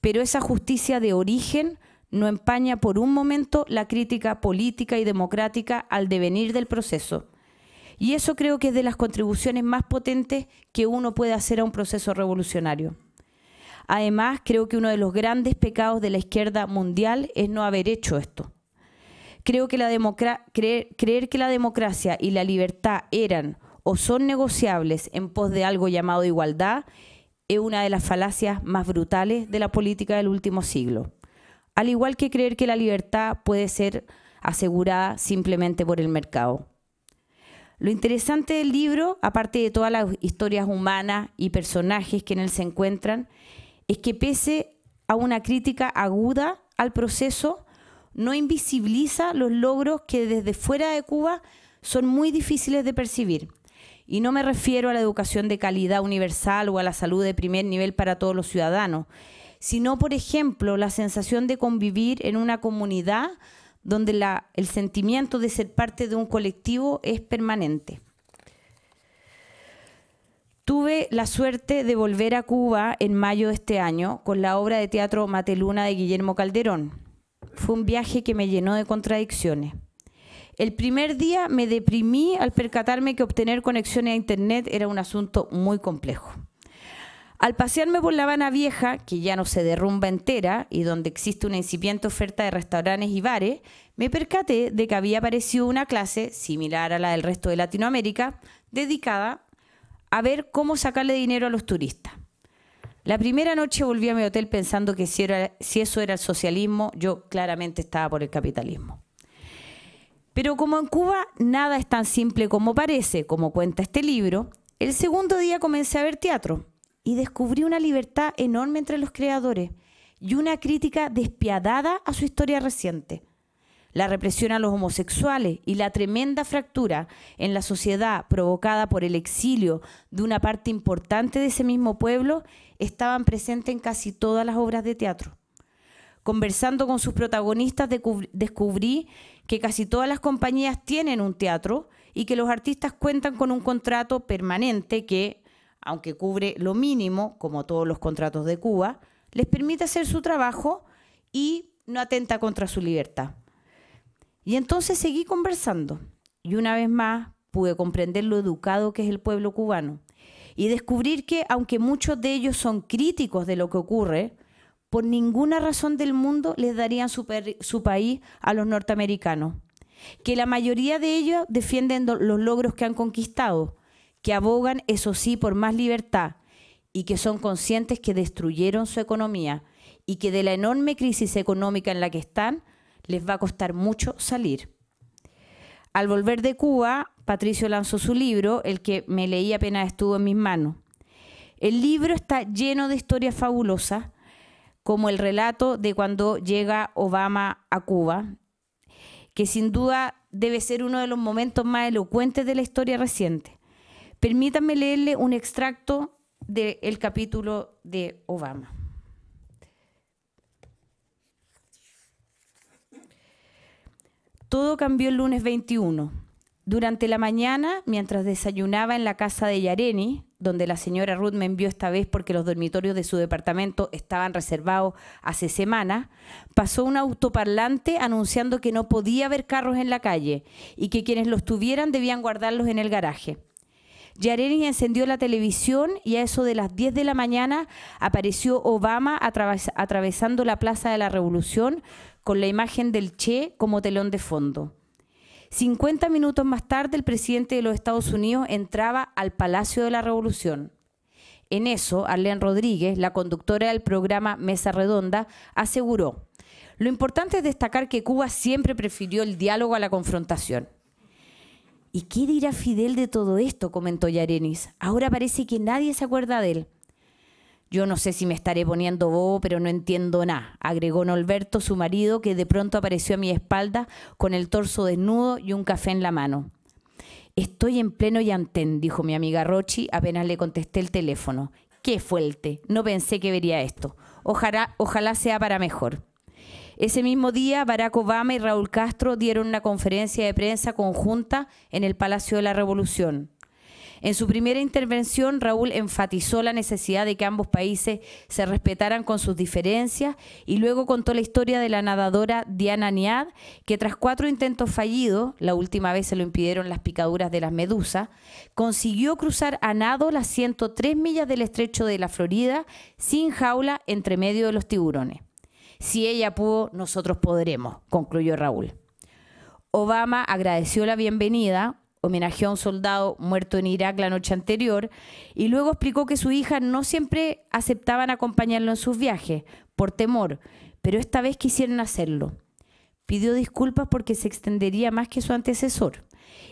pero esa justicia de origen no empaña por un momento la crítica política y democrática al devenir del proceso. Y eso creo que es de las contribuciones más potentes que uno puede hacer a un proceso revolucionario. Además, creo que uno de los grandes pecados de la izquierda mundial es no haber hecho esto. Creo que creer que la democracia y la libertad eran o son negociables en pos de algo llamado igualdad es una de las falacias más brutales de la política del último siglo. Al igual que creer que la libertad puede ser asegurada simplemente por el mercado. Lo interesante del libro, aparte de todas las historias humanas y personajes que en él se encuentran, es que pese a una crítica aguda al proceso, no invisibiliza los logros que desde fuera de Cuba son muy difíciles de percibir. Y no me refiero a la educación de calidad universal o a la salud de primer nivel para todos los ciudadanos, sino, por ejemplo, la sensación de convivir en una comunidad donde el sentimiento de ser parte de un colectivo es permanente. Tuve la suerte de volver a Cuba en mayo de este año con la obra de teatro Mateluna de Guillermo Calderón. Fue un viaje que me llenó de contradicciones. El primer día me deprimí al percatarme que obtener conexiones a Internet era un asunto muy complejo. Al pasearme por La Habana Vieja, que ya no se derrumba entera y donde existe una incipiente oferta de restaurantes y bares, me percaté de que había aparecido una clase, similar a la del resto de Latinoamérica, dedicada a ver cómo sacarle dinero a los turistas. La primera noche volví a mi hotel pensando que si, eso era el socialismo, yo claramente estaba por el capitalismo. Pero como en Cuba nada es tan simple como parece, como cuenta este libro, el segundo día comencé a ver teatro y descubrí una libertad enorme entre los creadores y una crítica despiadada a su historia reciente la represión a los homosexuales y la tremenda fractura en la sociedad provocada por el exilio de una parte importante de ese mismo pueblo estaban presentes en casi todas las obras de teatro. Conversando con sus protagonistas descubrí que casi todas las compañías tienen un teatro y que los artistas cuentan con un contrato permanente que, aunque cubre lo mínimo, como todos los contratos de Cuba, les permite hacer su trabajo y no atenta contra su libertad. Y entonces seguí conversando y una vez más pude comprender lo educado que es el pueblo cubano y descubrir que aunque muchos de ellos son críticos de lo que ocurre, por ninguna razón del mundo les darían su, país a los norteamericanos, que la mayoría de ellos defienden los logros que han conquistado, que abogan, eso sí, por más libertad y que son conscientes que destruyeron su economía y que de la enorme crisis económica en la que están les va a costar mucho salir. Al volver de Cuba, Patricio lanzó su libro, el que me leí apenas estuvo en mis manos. El libro está lleno de historias fabulosas, como el relato de cuando llega Obama a Cuba, que sin duda debe ser uno de los momentos más elocuentes de la historia reciente. Permítanme leerle un extracto del capítulo de Obama. Todo cambió el lunes 21. Durante la mañana, mientras desayunaba en la casa de Yareni, donde la señora Ruth me envió esta vez porque los dormitorios de su departamento estaban reservados hace semana, pasó un autoparlante anunciando que no podía haber carros en la calle y que quienes los tuvieran debían guardarlos en el garaje. Yareni encendió la televisión y a eso de las 10 de la mañana apareció Obama atravesando la Plaza de la Revolución con la imagen del Che como telón de fondo. 50 minutos más tarde, el presidente de los Estados Unidos entraba al Palacio de la Revolución. En eso, Arlene Rodríguez, la conductora del programa Mesa Redonda, aseguró, lo importante es destacar que Cuba siempre prefirió el diálogo a la confrontación. ¿Y qué dirá Fidel de todo esto? comentó Yarenis. Ahora parece que nadie se acuerda de él. Yo no sé si me estaré poniendo bobo, pero no entiendo nada, agregó Norberto, su marido, que de pronto apareció a mi espalda con el torso desnudo y un café en la mano. Estoy en pleno yantén, dijo mi amiga Rochi, apenas le contesté el teléfono. Qué fuerte, no pensé que vería esto. Ojalá, ojalá sea para mejor. Ese mismo día, Barack Obama y Raúl Castro dieron una conferencia de prensa conjunta en el Palacio de la Revolución. En su primera intervención, Raúl enfatizó la necesidad de que ambos países se respetaran con sus diferencias y luego contó la historia de la nadadora Diana Niad, que tras cuatro intentos fallidos, la última vez se lo impidieron las picaduras de las medusas, consiguió cruzar a nado las 103 millas del estrecho de la Florida sin jaula entre medio de los tiburones. Si ella pudo, nosotros podremos, concluyó Raúl. Obama agradeció la bienvenida, homenajeó a un soldado muerto en Irak la noche anterior y luego explicó que su hija no siempre aceptaban acompañarlo en sus viajes, por temor, pero esta vez quisieron hacerlo. Pidió disculpas porque se extendería más que su antecesor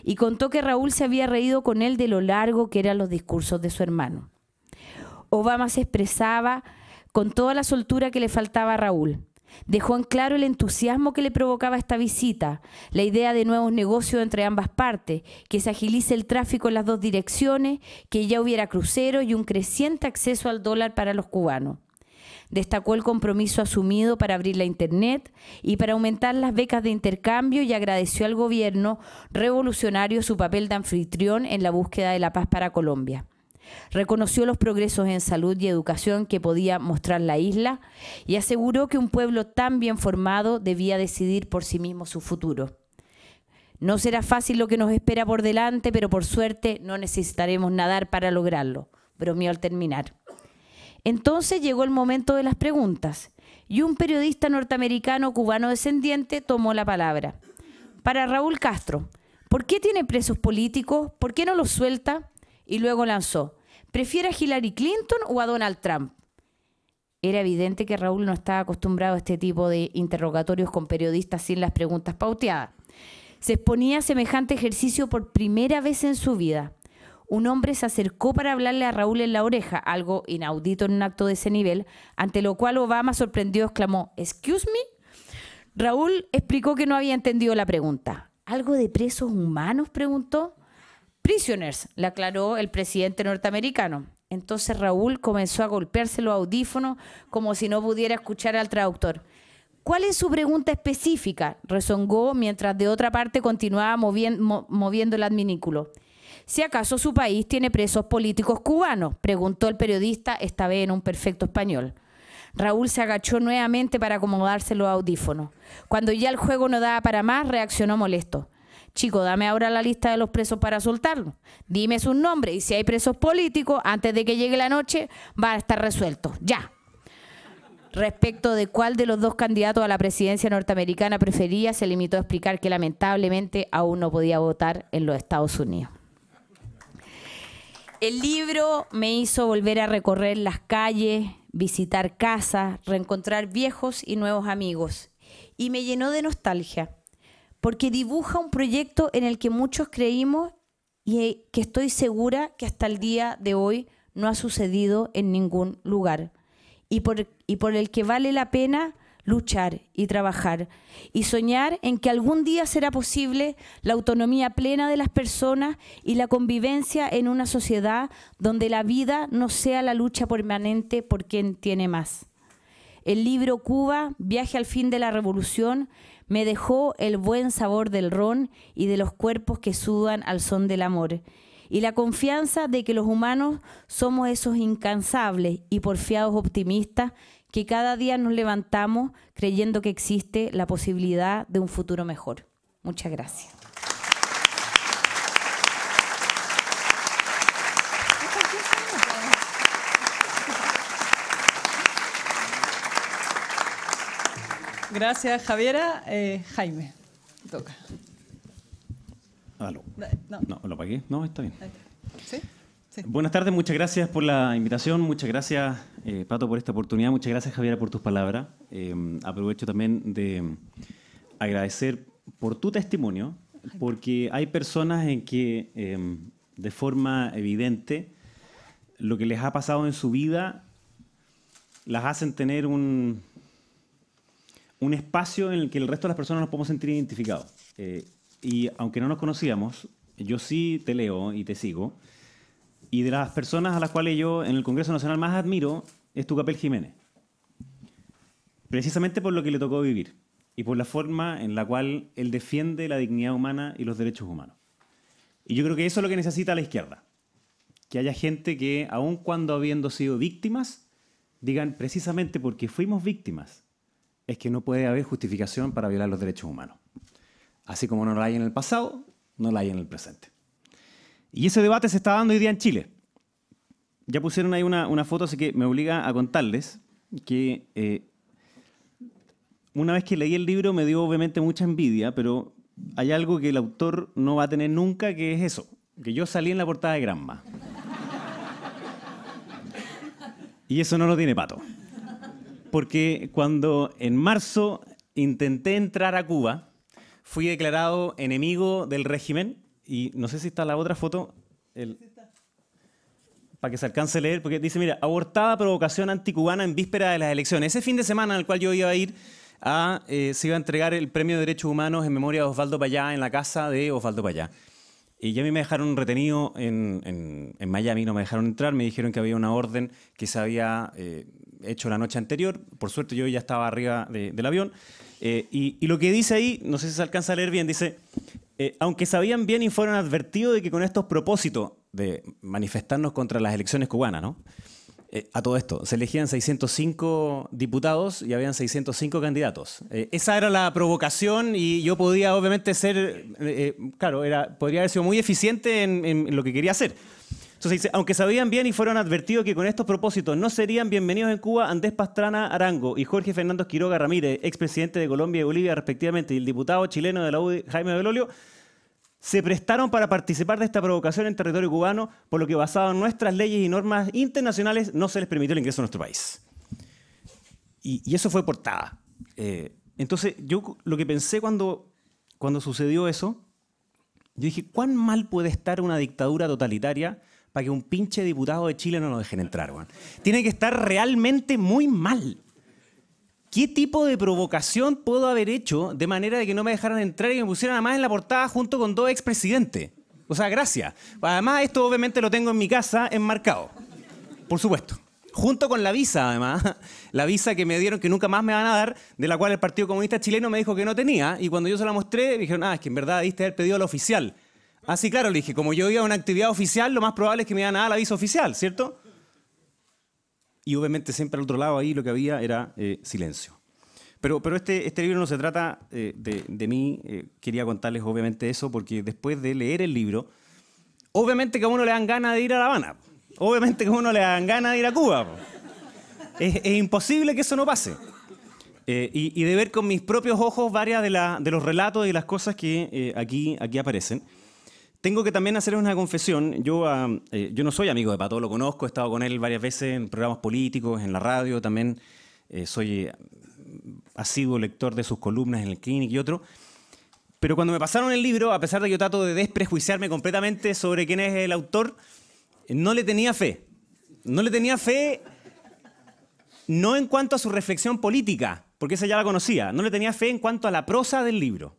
y contó que Raúl se había reído con él de lo largo que eran los discursos de su hermano. Obama se expresaba con toda la soltura que le faltaba a Raúl. Dejó en claro el entusiasmo que le provocaba esta visita, la idea de nuevos negocios entre ambas partes, que se agilice el tráfico en las dos direcciones, que ya hubiera cruceros y un creciente acceso al dólar para los cubanos. Destacó el compromiso asumido para abrir la Internet y para aumentar las becas de intercambio y agradeció al gobierno revolucionario su papel de anfitrión en la búsqueda de la paz para Colombia. Reconoció los progresos en salud y educación que podía mostrar la isla y aseguró que un pueblo tan bien formado debía decidir por sí mismo su futuro. No será fácil lo que nos espera por delante, pero por suerte no necesitaremos nadar para lograrlo, bromeó al terminar. Entonces llegó el momento de las preguntas y un periodista norteamericano cubano descendiente tomó la palabra. Para Raúl Castro, ¿por qué tiene presos políticos? ¿Por qué no los suelta? Y luego lanzó, ¿Prefiere a Hillary Clinton o a Donald Trump? Era evidente que Raúl no estaba acostumbrado a este tipo de interrogatorios con periodistas sin las preguntas pauteadas. Se exponía a semejante ejercicio por primera vez en su vida. Un hombre se acercó para hablarle a Raúl en la oreja, algo inaudito en un acto de ese nivel, ante lo cual Obama sorprendido exclamó, ¿Excuse me? Raúl explicó que no había entendido la pregunta. ¿Algo de presos humanos? preguntó prisoners, le aclaró el presidente norteamericano. Entonces Raúl comenzó a golpearse los audífonos como si no pudiera escuchar al traductor. ¿Cuál es su pregunta específica? Resongó mientras de otra parte continuaba moviendo, moviendo el adminículo. Si acaso su país tiene presos políticos cubanos, preguntó el periodista, esta vez en un perfecto español. Raúl se agachó nuevamente para acomodarse los audífonos. Cuando ya el juego no daba para más, reaccionó molesto. Chico, dame ahora la lista de los presos para soltarlos. Dime su nombre y si hay presos políticos, antes de que llegue la noche, va a estar resuelto. Ya. Respecto de cuál de los dos candidatos a la presidencia norteamericana prefería, se limitó a explicar que lamentablemente aún no podía votar en los Estados Unidos. El libro me hizo volver a recorrer las calles, visitar casas, reencontrar viejos y nuevos amigos y me llenó de nostalgia porque dibuja un proyecto en el que muchos creímos y eh, que estoy segura que hasta el día de hoy no ha sucedido en ningún lugar y por, el que vale la pena luchar y trabajar y soñar en que algún día será posible la autonomía plena de las personas y la convivencia en una sociedad donde la vida no sea la lucha permanente por quien tiene más. El libro Cuba, Viaje al fin de la Revolución, me dejó el buen sabor del ron y de los cuerpos que sudan al son del amor. Y la confianza de que los humanos somos esos incansables y porfiados optimistas que cada día nos levantamos creyendo que existe la posibilidad de un futuro mejor. Muchas gracias. Gracias, Javiera. Eh, Jaime, toca. No. no, lo apagué. No, está bien. ¿Sí? Buenas tardes, muchas gracias por la invitación, muchas gracias eh, Pato por esta oportunidad, muchas gracias Javiera por tus palabras. Eh, aprovecho también de agradecer por tu testimonio, porque hay personas en que em, de forma evidente lo que les ha pasado en su vida las hacen tener un, un espacio en el que el resto de las personas nos podemos sentir identificados. Eh, y aunque no nos conocíamos, yo sí te leo y te sigo. Y de las personas a las cuales yo en el Congreso Nacional más admiro es tu Tucapel Jiménez. Precisamente por lo que le tocó vivir y por la forma en la cual él defiende la dignidad humana y los derechos humanos. Y yo creo que eso es lo que necesita la izquierda. Que haya gente que, aun cuando habiendo sido víctimas, digan precisamente porque fuimos víctimas es que no puede haber justificación para violar los derechos humanos. Así como no la hay en el pasado, no la hay en el presente. Y ese debate se está dando hoy día en Chile. Ya pusieron ahí una, foto, así que me obliga a contarles que eh, una vez que leí el libro me dio obviamente mucha envidia, pero hay algo que el autor no va a tener nunca, que es eso, que yo salí en la portada de Granma. Y eso no lo tiene Pato porque cuando en marzo intenté entrar a Cuba, fui declarado enemigo del régimen y no sé si está la otra foto, para que se alcance a leer, porque dice, mira, abortada provocación anticubana en víspera de las elecciones. Ese fin de semana al cual yo iba a ir, a, eh, se iba a entregar el Premio de Derechos Humanos en memoria de Osvaldo Payá en la casa de Osvaldo Payá. Y ya a mí me dejaron retenido en, Miami, no me dejaron entrar, me dijeron que había una orden que se había eh, hecho la noche anterior. Por suerte yo ya estaba arriba del avión. Eh, y, lo que dice ahí, no sé si se alcanza a leer bien, dice, eh, aunque sabían bien y fueron advertidos de que con estos propósitos de manifestarnos contra las elecciones cubanas, ¿no? Eh, a todo esto, se elegían 605 diputados y habían 605 candidatos. esa era la provocación y yo podía obviamente ser, claro, era, podría haber sido muy eficiente en, lo que quería hacer. Entonces aunque sabían bien y fueron advertidos que con estos propósitos no serían bienvenidos en Cuba Andrés Pastrana Arango y Jorge Fernando Quiroga Ramírez, expresidente de Colombia y Bolivia respectivamente, y el diputado chileno de la UDI Jaime Belolio, se prestaron para participar de esta provocación en territorio cubano, por lo que basado en nuestras leyes y normas internacionales no se les permitió el ingreso a nuestro país. Y, eso fue portada. Eh, entonces, yo lo que pensé cuando, cuando sucedió eso, yo dije, ¿cuán mal puede estar una dictadura totalitaria para que un pinche diputado de Chile no nos dejen entrar, Juan. Tiene que estar realmente muy mal. ¿Qué tipo de provocación puedo haber hecho de manera de que no me dejaran entrar y me pusieran además en la portada junto con dos expresidentes? O sea, gracias. Además, esto obviamente lo tengo en mi casa enmarcado. Por supuesto. Junto con la visa, además. La visa que me dieron que nunca más me van a dar, de la cual el Partido Comunista Chileno me dijo que no tenía. Y cuando yo se la mostré, me dijeron, ah, es que en verdad diste haber pedido la oficial. Ah, claro, le dije, como yo iba a una actividad oficial, lo más probable es que me iban a dar aviso oficial, ¿cierto? Y obviamente siempre al otro lado ahí lo que había era eh, silencio. Pero, pero este, este, libro no se trata eh, de, mí, eh, quería contarles obviamente eso, porque después de leer el libro, obviamente que a uno le dan ganas de ir a La Habana, obviamente que a uno le dan ganas de ir a Cuba. Es, imposible que eso no pase. y, de ver con mis propios ojos varias de, la, de los relatos y las cosas que aquí, aquí aparecen. Tengo que también hacer una confesión. Yo, ah, eh, yo no soy amigo de Pato, lo conozco, he estado con él varias veces en programas políticos, en la radio también. Eh, soy eh, asiduo lector de sus columnas en el Clinic y otro. Pero cuando me pasaron el libro, a pesar de que yo trato de desprejuiciarme completamente sobre quién es el autor, no le tenía fe. No le tenía fe, no en cuanto a su reflexión política, porque esa ya la conocía, no le tenía fe en cuanto a la prosa del libro.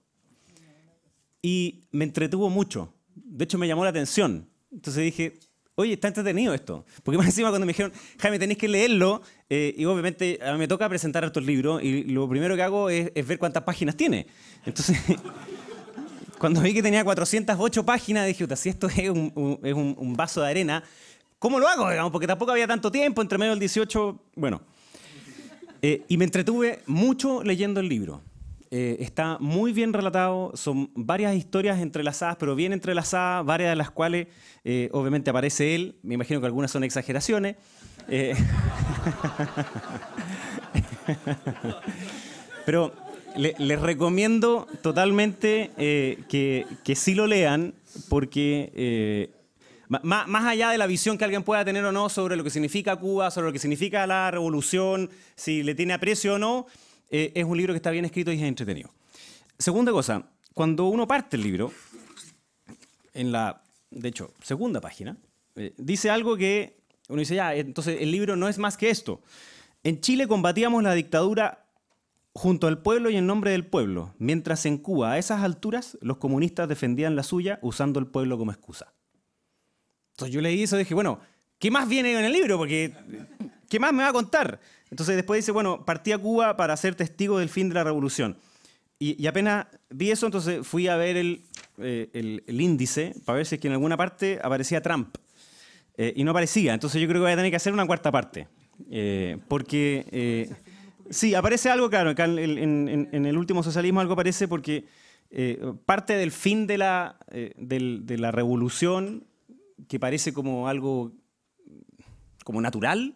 Y me entretuvo mucho de hecho, me llamó la atención. Entonces dije, oye, está entretenido esto. Porque más encima cuando me dijeron, Jaime, tenéis que leerlo, eh, y obviamente a mí me toca presentar tu libro, y lo primero que hago es, ver cuántas páginas tiene. Entonces, cuando vi que tenía 408 páginas, dije, si esto es un, vaso de arena, ¿cómo lo hago? porque tampoco había tanto tiempo, entre medio del 18, bueno. Eh, y me entretuve mucho leyendo el libro. Eh, está muy bien relatado, son varias historias entrelazadas, pero bien entrelazadas, varias de las cuales eh, obviamente aparece él, me imagino que algunas son exageraciones. Eh, pero les recomiendo totalmente que, que, sí lo lean, porque... más allá de la visión que alguien pueda tener o no sobre lo que significa Cuba, sobre lo que significa la revolución, si le tiene aprecio o no, eh, es un libro que está bien escrito y es entretenido. Segunda cosa, cuando uno parte el libro, en la, de hecho, segunda página, eh, dice algo que uno dice, ya, entonces el libro no es más que esto. En Chile combatíamos la dictadura junto al pueblo y en nombre del pueblo, mientras en Cuba, a esas alturas, los comunistas defendían la suya usando el pueblo como excusa. Entonces yo leí eso y dije, bueno, ¿qué más viene en el libro? Porque, ¿qué más me va a contar? Entonces después dice, bueno, partí a Cuba para ser testigo del fin de la revolución. Y, apenas vi eso, entonces fui a ver eh, el, el, índice para ver si es que en alguna parte aparecía Trump. Eh, y no aparecía, entonces yo creo que voy a tener que hacer una cuarta parte. Eh, porque sí, aparece algo, claro, en, el último socialismo algo aparece porque parte del fin de la, de la revolución, que parece como algo como natural,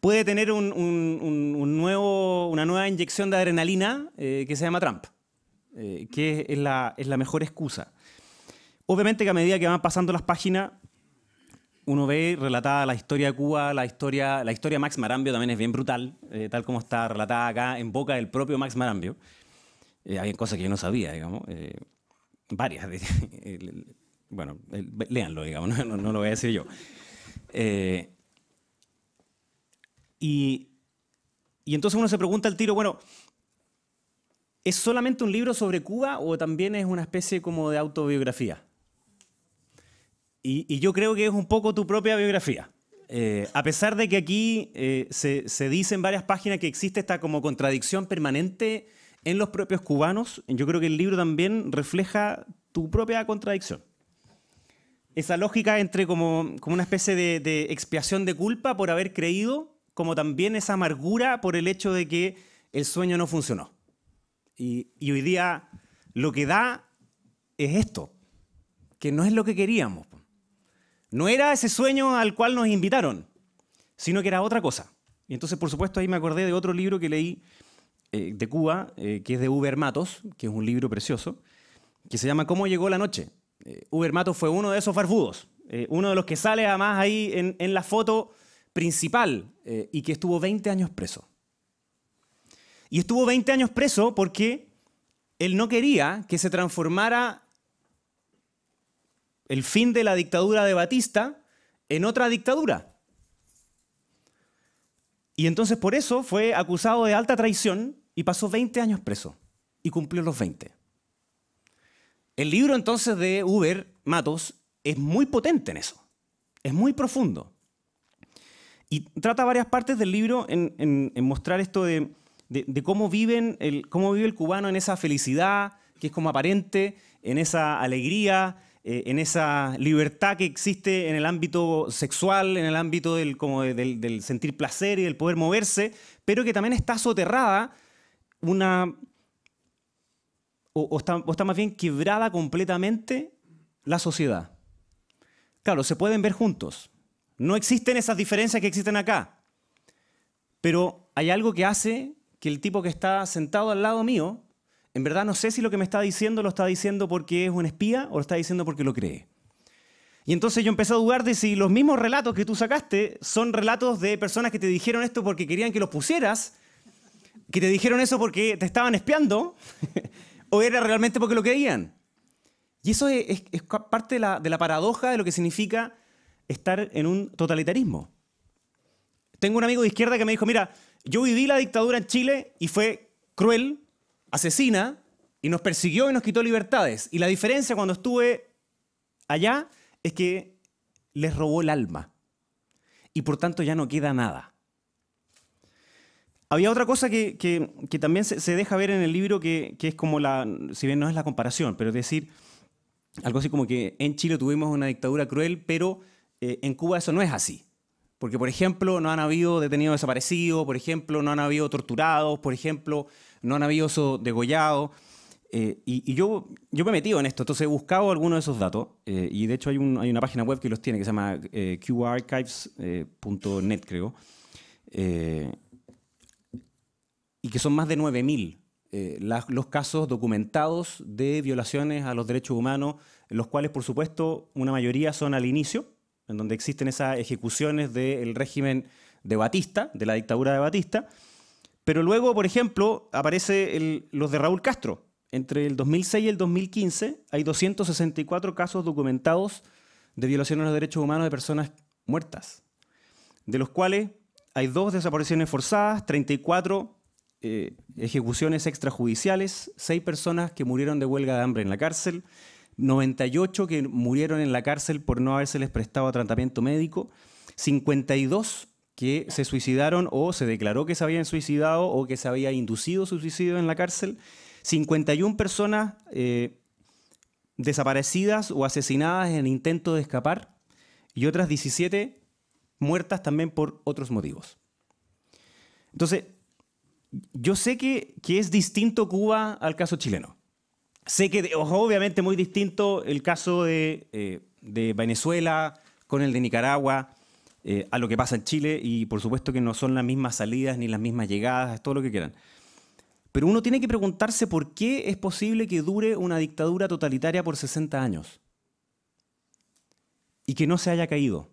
puede tener un, nuevo, una nueva inyección de adrenalina eh, que se llama Trump, eh, que es la, mejor excusa. Obviamente que a medida que van pasando las páginas, uno ve relatada la historia de Cuba, la historia, la historia de Max Marambio también es bien brutal, eh, tal como está relatada acá en boca del propio Max Marambio. Hay cosas que yo no sabía, digamos, varias. bueno, léanlo, digamos, no, lo voy a decir yo. Eh, y, y entonces uno se pregunta al tiro, bueno, ¿es solamente un libro sobre Cuba o también es una especie como de autobiografía? Y, y yo creo que es un poco tu propia biografía. Eh, a pesar de que aquí eh, se, se, dice en varias páginas que existe esta como contradicción permanente en los propios cubanos, yo creo que el libro también refleja tu propia contradicción. Esa lógica entre como, como una especie de, de expiación de culpa por haber creído como también esa amargura por el hecho de que el sueño no funcionó. Y, hoy día lo que da es esto, que no es lo que queríamos. No era ese sueño al cual nos invitaron, sino que era otra cosa. Y entonces, por supuesto, ahí me acordé de otro libro que leí eh, de Cuba, eh, que es de Uber Matos, que es un libro precioso, que se llama ¿Cómo llegó la noche? Eh, Uber Matos fue uno de esos farfudos, uno de los que sale además ahí en, en la foto principal eh, y que estuvo 20 años preso. Y estuvo 20 años preso porque él no quería que se transformara el fin de la dictadura de Batista en otra dictadura. Y entonces por eso fue acusado de alta traición y pasó 20 años preso y cumplió los 20. El libro entonces de Uber Matos es muy potente en eso, es muy profundo. Y trata varias partes del libro en, mostrar esto de, cómo, viven cómo vive el cubano en esa felicidad, que es como aparente, en esa alegría, eh, en esa libertad que existe en el ámbito sexual, en el ámbito del, como del, sentir placer y del poder moverse, pero que también está soterrada una... o, está, o está más bien quebrada completamente la sociedad. Claro, se pueden ver juntos, no existen esas diferencias que existen acá. Pero hay algo que hace que el tipo que está sentado al lado mío, en verdad no sé si lo que me está diciendo lo está diciendo porque es un espía o lo está diciendo porque lo cree. Y entonces yo empecé a dudar de si los mismos relatos que tú sacaste son relatos de personas que te dijeron esto porque querían que los pusieras, que te dijeron eso porque te estaban espiando, o era realmente porque lo creían. Y eso es, parte de la paradoja de lo que significa estar en un totalitarismo. Tengo un amigo de izquierda que me dijo, mira, yo viví la dictadura en Chile y fue cruel, asesina, y nos persiguió y nos quitó libertades. Y la diferencia cuando estuve allá es que les robó el alma. Y por tanto ya no queda nada. Había otra cosa que, también se, deja ver en el libro que, que, es como la, si bien no es la comparación, pero es decir, algo así como que en Chile tuvimos una dictadura cruel, pero eh, en Cuba eso no es así. Porque, por ejemplo, no han habido detenidos desaparecidos, por ejemplo, no han habido torturados, por ejemplo, no han habido degollados. Eh, y, yo, yo me he metido en esto, entonces he buscado algunos de esos datos, eh, y de hecho hay, una página web que los tiene, que se llama eh, qarchives.net, eh, creo, y que son más de 9.000 los casos documentados de violaciones a los derechos humanos, los cuales, por supuesto, una mayoría son al inicio, en donde existen esas ejecuciones del régimen de Batista, de la dictadura de Batista. Pero luego, por ejemplo, aparece los de Raúl Castro. Entre el 2006 y el 2015 hay 264 casos documentados de violación a los derechos humanos de personas muertas, de los cuales hay dos desapariciones forzadas, 34 eh, ejecuciones extrajudiciales, seis personas que murieron de huelga de hambre en la cárcel, 98 que murieron en la cárcel por no les prestado tratamiento médico, 52 que se suicidaron o se declaró que se habían suicidado o que se había inducido su suicidio en la cárcel, 51 personas eh, desaparecidas o asesinadas en intento de escapar y otras 17 muertas también por otros motivos. Entonces, yo sé que es distinto Cuba al caso chileno. Sé que obviamente muy distinto el caso de, eh, Venezuela con el de Nicaragua eh, a lo que pasa en Chile y por supuesto que no son las mismas salidas ni las mismas llegadas, es todo lo que quieran. Pero uno tiene que preguntarse por qué es posible que dure una dictadura totalitaria por 60 años y que no se haya caído.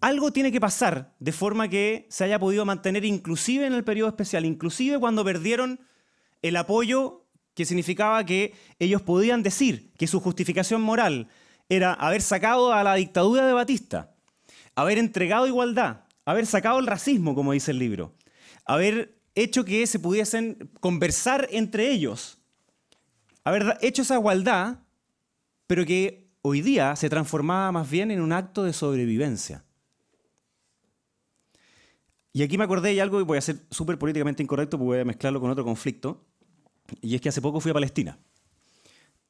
Algo tiene que pasar de forma que se haya podido mantener inclusive en el periodo especial, inclusive cuando perdieron el apoyo que significaba que ellos podían decir que su justificación moral era haber sacado a la dictadura de Batista, haber entregado igualdad, haber sacado el racismo, como dice el libro, haber hecho que se pudiesen conversar entre ellos, haber hecho esa igualdad, pero que hoy día se transformaba más bien en un acto de sobrevivencia. Y aquí me acordé de algo y voy a ser súper políticamente incorrecto, porque voy a mezclarlo con otro conflicto. Y es que hace poco fui a Palestina.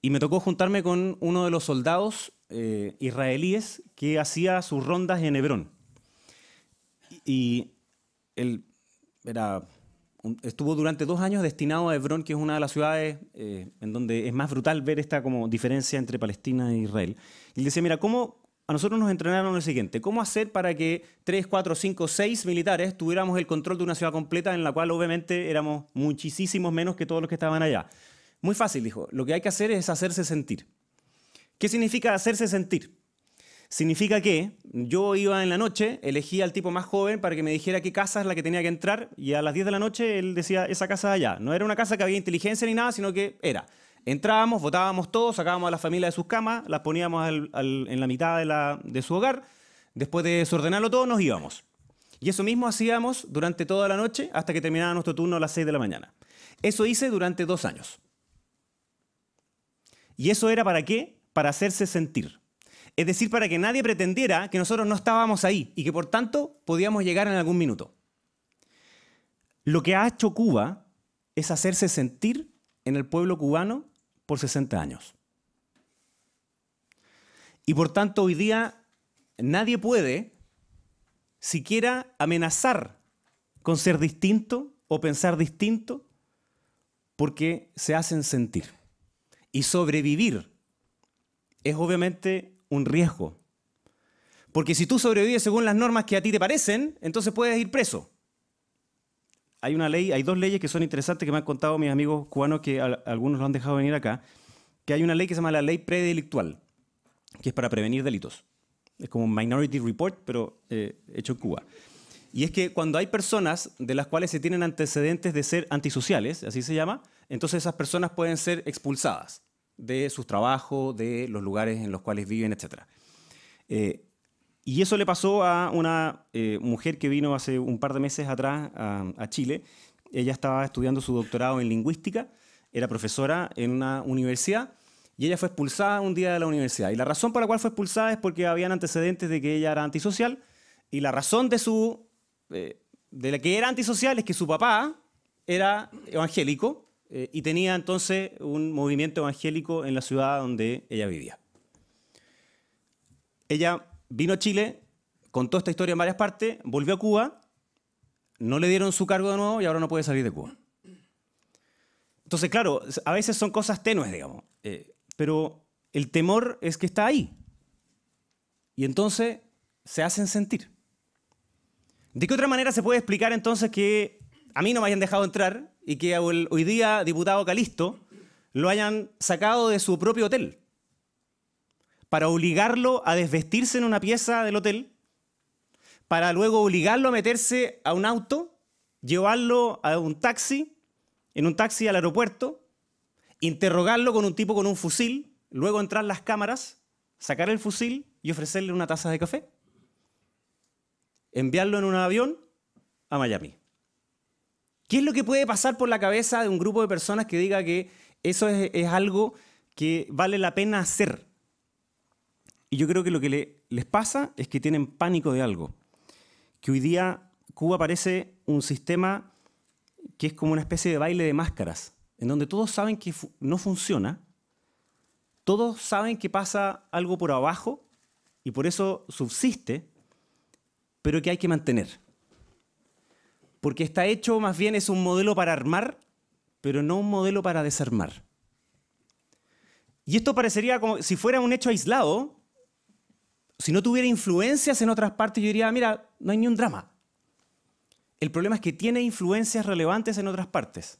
Y me tocó juntarme con uno de los soldados eh, israelíes que hacía sus rondas en Hebrón. Y él estuvo durante dos años destinado a Hebrón, que es una de las ciudades eh, en donde es más brutal ver esta como diferencia entre Palestina e Israel. Y él decía, mira, ¿cómo, a nosotros nos entrenaron lo siguiente, ¿cómo hacer para que 3, 4, 5, 6 militares tuviéramos el control de una ciudad completa en la cual obviamente éramos muchísimos menos que todos los que estaban allá? Muy fácil, dijo, lo que hay que hacer es hacerse sentir. ¿Qué significa hacerse sentir? Significa que yo iba en la noche, elegía al tipo más joven para que me dijera qué casa es la que tenía que entrar y a las 10 de la noche él decía esa casa allá. No era una casa que había inteligencia ni nada, sino que era. Entrábamos, votábamos todos, sacábamos a la familia de sus camas, las poníamos en la mitad de, de su hogar. Después de desordenarlo todo, nos íbamos. Y eso mismo hacíamos durante toda la noche hasta que terminaba nuestro turno a las 6 de la mañana. Eso hice durante dos años. ¿Y eso era para qué? Para hacerse sentir. Es decir, para que nadie pretendiera que nosotros no estábamos ahí y que por tanto podíamos llegar en algún minuto. Lo que ha hecho Cuba es hacerse sentir en el pueblo cubano por 60 años. Y por tanto hoy día nadie puede siquiera amenazar con ser distinto o pensar distinto porque se hacen sentir. Y sobrevivir es obviamente un riesgo. Porque si tú sobrevives según las normas que a ti te parecen, entonces puedes ir preso hay una ley, hay dos leyes que son interesantes que me han contado mis amigos cubanos que algunos lo han dejado venir acá, que hay una ley que se llama la ley predelictual, que es para prevenir delitos. Es como un Minority Report, pero eh, hecho en Cuba. Y es que cuando hay personas de las cuales se tienen antecedentes de ser antisociales, así se llama, entonces esas personas pueden ser expulsadas de sus trabajos, de los lugares en los cuales viven, etc. Eh, y eso le pasó a una eh, mujer que vino hace un par de meses atrás a, Chile. Ella estaba estudiando su doctorado en lingüística, era profesora en una universidad y ella fue expulsada un día de la universidad. Y la razón por la cual fue expulsada es porque habían antecedentes de que ella era antisocial y la razón de su eh, de la que era antisocial es que su papá era evangélico eh, y tenía entonces un movimiento evangélico en la ciudad donde ella vivía. Ella vino a Chile, contó esta historia en varias partes, volvió a Cuba, no le dieron su cargo de nuevo y ahora no puede salir de Cuba. Entonces, claro, a veces son cosas tenues, digamos, eh, pero el temor es que está ahí. Y entonces se hacen sentir. ¿De qué otra manera se puede explicar entonces que a mí no me hayan dejado entrar y que hoy día diputado Calisto lo hayan sacado de su propio hotel? para obligarlo a desvestirse en una pieza del hotel, para luego obligarlo a meterse a un auto, llevarlo a un taxi, en un taxi al aeropuerto, interrogarlo con un tipo con un fusil, luego entrar las cámaras, sacar el fusil y ofrecerle una taza de café, enviarlo en un avión a Miami. ¿Qué es lo que puede pasar por la cabeza de un grupo de personas que diga que eso es, es algo que vale la pena hacer? Y yo creo que lo que les pasa es que tienen pánico de algo. Que hoy día Cuba parece un sistema que es como una especie de baile de máscaras, en donde todos saben que no funciona, todos saben que pasa algo por abajo y por eso subsiste, pero que hay que mantener. Porque está hecho más bien es un modelo para armar, pero no un modelo para desarmar. Y esto parecería como si fuera un hecho aislado, si no tuviera influencias en otras partes, yo diría, mira, no hay ni un drama. El problema es que tiene influencias relevantes en otras partes.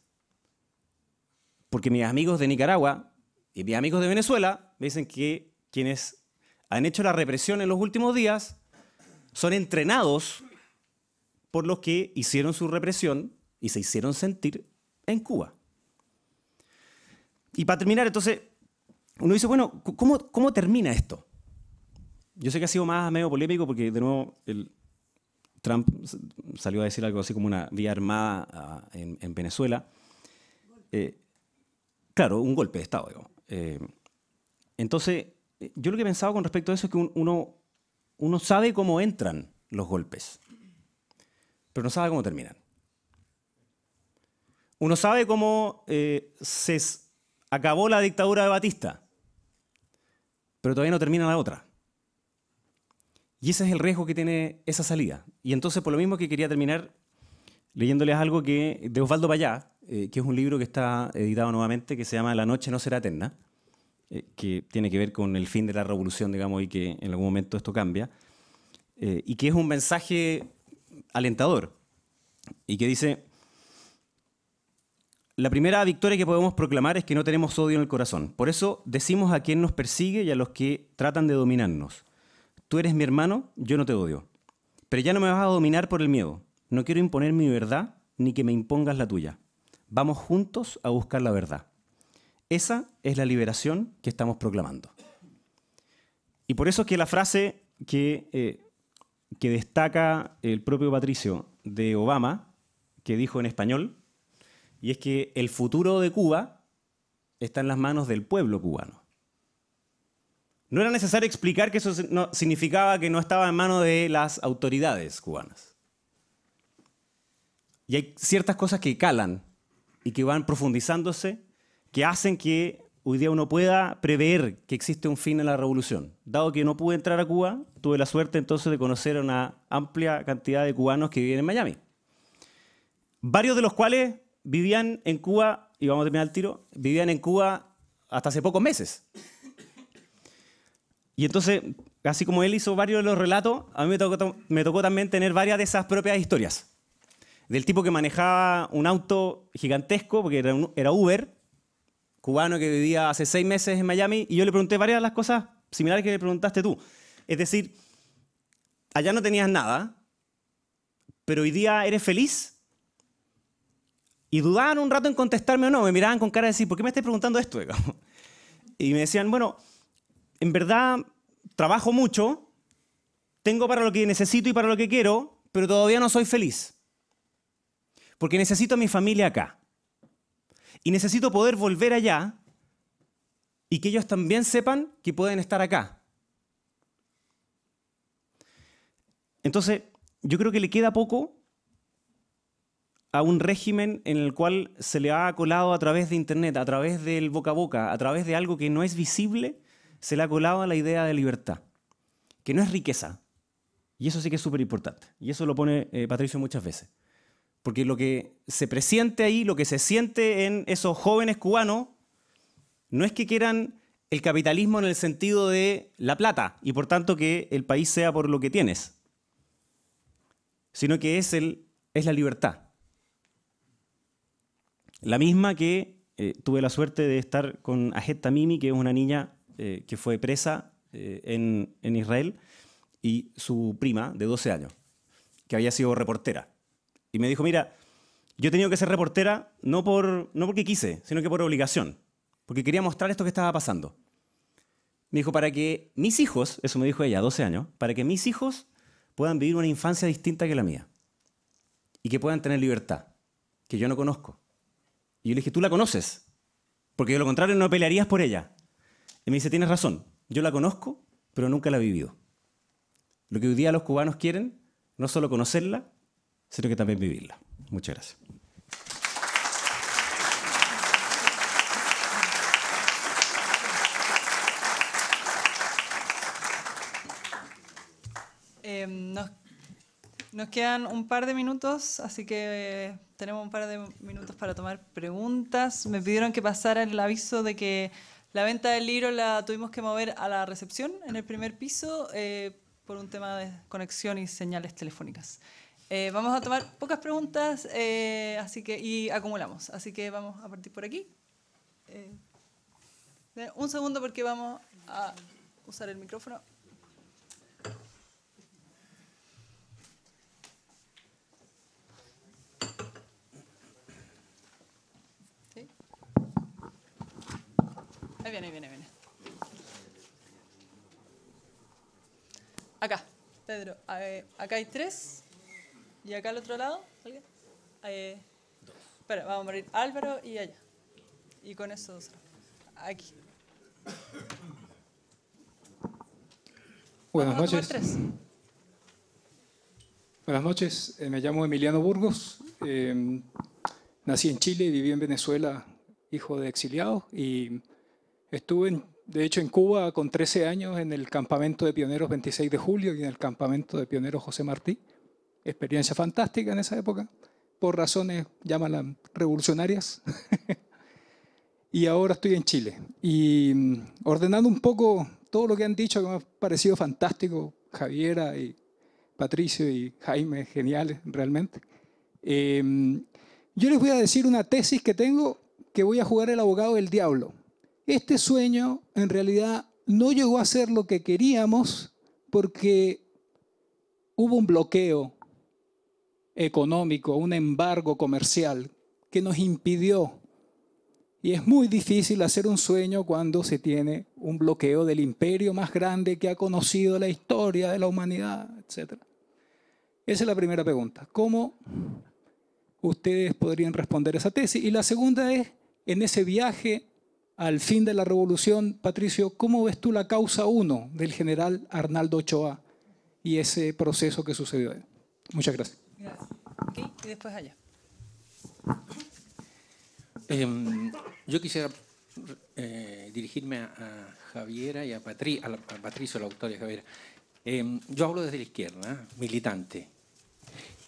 Porque mis amigos de Nicaragua y mis amigos de Venezuela me dicen que quienes han hecho la represión en los últimos días son entrenados por los que hicieron su represión y se hicieron sentir en Cuba. Y para terminar, entonces, uno dice, bueno, ¿cómo, cómo termina esto? yo sé que ha sido más medio polémico porque, de nuevo, Trump salió a decir algo así como una vía armada ah, en, Venezuela. Eh, claro, un golpe de Estado, eh, entonces, yo lo que he pensado con respecto a eso es que uno, uno sabe cómo entran los golpes, pero no sabe cómo terminan. Uno sabe cómo eh, se acabó la dictadura de Batista, pero todavía no termina la otra. Y ese es el riesgo que tiene esa salida. Y entonces, por lo mismo que quería terminar leyéndoles algo que, de Osvaldo Payá, eh, que es un libro que está editado nuevamente, que se llama La noche no será eterna, eh, que tiene que ver con el fin de la revolución, digamos, y que en algún momento esto cambia, eh, y que es un mensaje alentador, y que dice, la primera victoria que podemos proclamar es que no tenemos odio en el corazón. Por eso decimos a quien nos persigue y a los que tratan de dominarnos tú eres mi hermano, yo no te odio. Pero ya no me vas a dominar por el miedo. No quiero imponer mi verdad ni que me impongas la tuya. Vamos juntos a buscar la verdad. Esa es la liberación que estamos proclamando. Y por eso es que la frase que, eh, que destaca el propio Patricio de Obama, que dijo en español, y es que el futuro de Cuba está en las manos del pueblo cubano. No era necesario explicar que eso significaba que no estaba en manos de las autoridades cubanas. Y hay ciertas cosas que calan y que van profundizándose, que hacen que hoy día uno pueda prever que existe un fin en la revolución. Dado que no pude entrar a Cuba, tuve la suerte entonces de conocer a una amplia cantidad de cubanos que viven en Miami. Varios de los cuales vivían en Cuba, y vamos a terminar el tiro, vivían en Cuba hasta hace pocos meses. Y entonces, así como él hizo varios de los relatos, a mí me tocó, me tocó también tener varias de esas propias historias. Del tipo que manejaba un auto gigantesco, porque era, era Uber, cubano que vivía hace seis meses en Miami, y yo le pregunté varias de las cosas similares que le preguntaste tú. Es decir, allá no tenías nada, pero hoy día eres feliz. Y dudaban un rato en contestarme o no, me miraban con cara de decir, ¿por qué me estás preguntando esto? Y me decían, bueno, en verdad trabajo mucho, tengo para lo que necesito y para lo que quiero, pero todavía no soy feliz. Porque necesito a mi familia acá. Y necesito poder volver allá y que ellos también sepan que pueden estar acá. Entonces, yo creo que le queda poco a un régimen en el cual se le ha colado a través de Internet, a través del boca a boca, a través de algo que no es visible, se le ha colado la idea de libertad, que no es riqueza. Y eso sí que es súper importante. Y eso lo pone eh, Patricio muchas veces. Porque lo que se presiente ahí, lo que se siente en esos jóvenes cubanos, no es que quieran el capitalismo en el sentido de la plata y por tanto que el país sea por lo que tienes, sino que es, el, es la libertad. La misma que eh, tuve la suerte de estar con Ajeta Mimi, que es una niña eh, que fue presa eh, en, Israel, y su prima de 12 años, que había sido reportera. Y me dijo, mira, yo he tenido que ser reportera no, por, no porque quise, sino que por obligación, porque quería mostrar esto que estaba pasando. Me dijo, para que mis hijos, eso me dijo ella, 12 años, para que mis hijos puedan vivir una infancia distinta que la mía y que puedan tener libertad, que yo no conozco. Y yo le dije, tú la conoces, porque de lo contrario no pelearías por ella. Y me dice, tienes razón, yo la conozco, pero nunca la he vivido. Lo que hoy día los cubanos quieren, no solo conocerla, sino que también vivirla. Muchas gracias. Em, nos, quedan un par de minutos, así que eh, tenemos un par de minutos para tomar preguntas. Me pidieron que pasara el aviso de que la venta del libro la tuvimos que mover a la recepción en el primer piso eh, por un tema de conexión y señales telefónicas. Eh, vamos a tomar pocas preguntas eh, así que, y acumulamos. Así que vamos a partir por aquí. un segundo porque vamos a usar el micrófono. viene, viene, viene. Acá, Pedro. acá hay tres. Y acá al otro lado, ¿alguien? espera, vamos a morir Álvaro y allá. Y con eso Aquí. Buenas noches. Buenas noches, eh, me llamo Emiliano Burgos. Eh, nací en Chile, y viví en Venezuela, hijo de exiliado y Estuve, de hecho, en Cuba con 13 años en el campamento de pioneros 26 de julio y en el campamento de pioneros José Martí. Experiencia fantástica en esa época, por razones, llámalas, revolucionarias. y ahora estoy en Chile. Y mm, ordenando un poco todo lo que han dicho, que me ha parecido fantástico, Javiera y Patricio y Jaime, geniales realmente. Eh, mm, yo les voy a decir una tesis que tengo que voy a jugar el abogado del diablo este sueño en realidad no llegó a ser lo que queríamos porque hubo un bloqueo económico, un embargo comercial que nos impidió. Y es muy difícil hacer un sueño cuando se tiene un bloqueo del imperio más grande que ha conocido la historia de la humanidad, etc. Esa es la primera pregunta. ¿Cómo ustedes podrían responder esa tesis? Y la segunda es, en ese viaje al fin de la revolución, Patricio, ¿cómo ves tú la causa 1 del general Arnaldo Ochoa y ese proceso que sucedió? Muchas gracias. gracias. y después allá. Em, yo quisiera eh, dirigirme a, Javiera y a, Patricio, a, Patricio, la autora de Javiera. Em, yo hablo desde la izquierda, militante,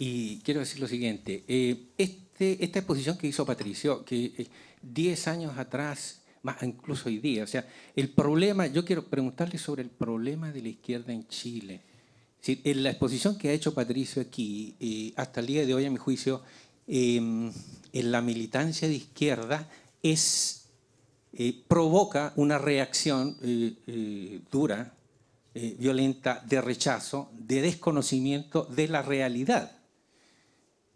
y quiero decir lo siguiente. Eh, este, esta exposición que hizo Patricio, que 10 eh, años atrás incluso hoy día. O sea, el problema, yo quiero preguntarle sobre el problema de la izquierda en Chile. en la exposición que ha hecho Patricio aquí, eh, hasta el día de hoy, a mi juicio, em, en la militancia de izquierda es, eh, provoca una reacción eh, dura, violenta, de rechazo, de desconocimiento de la realidad.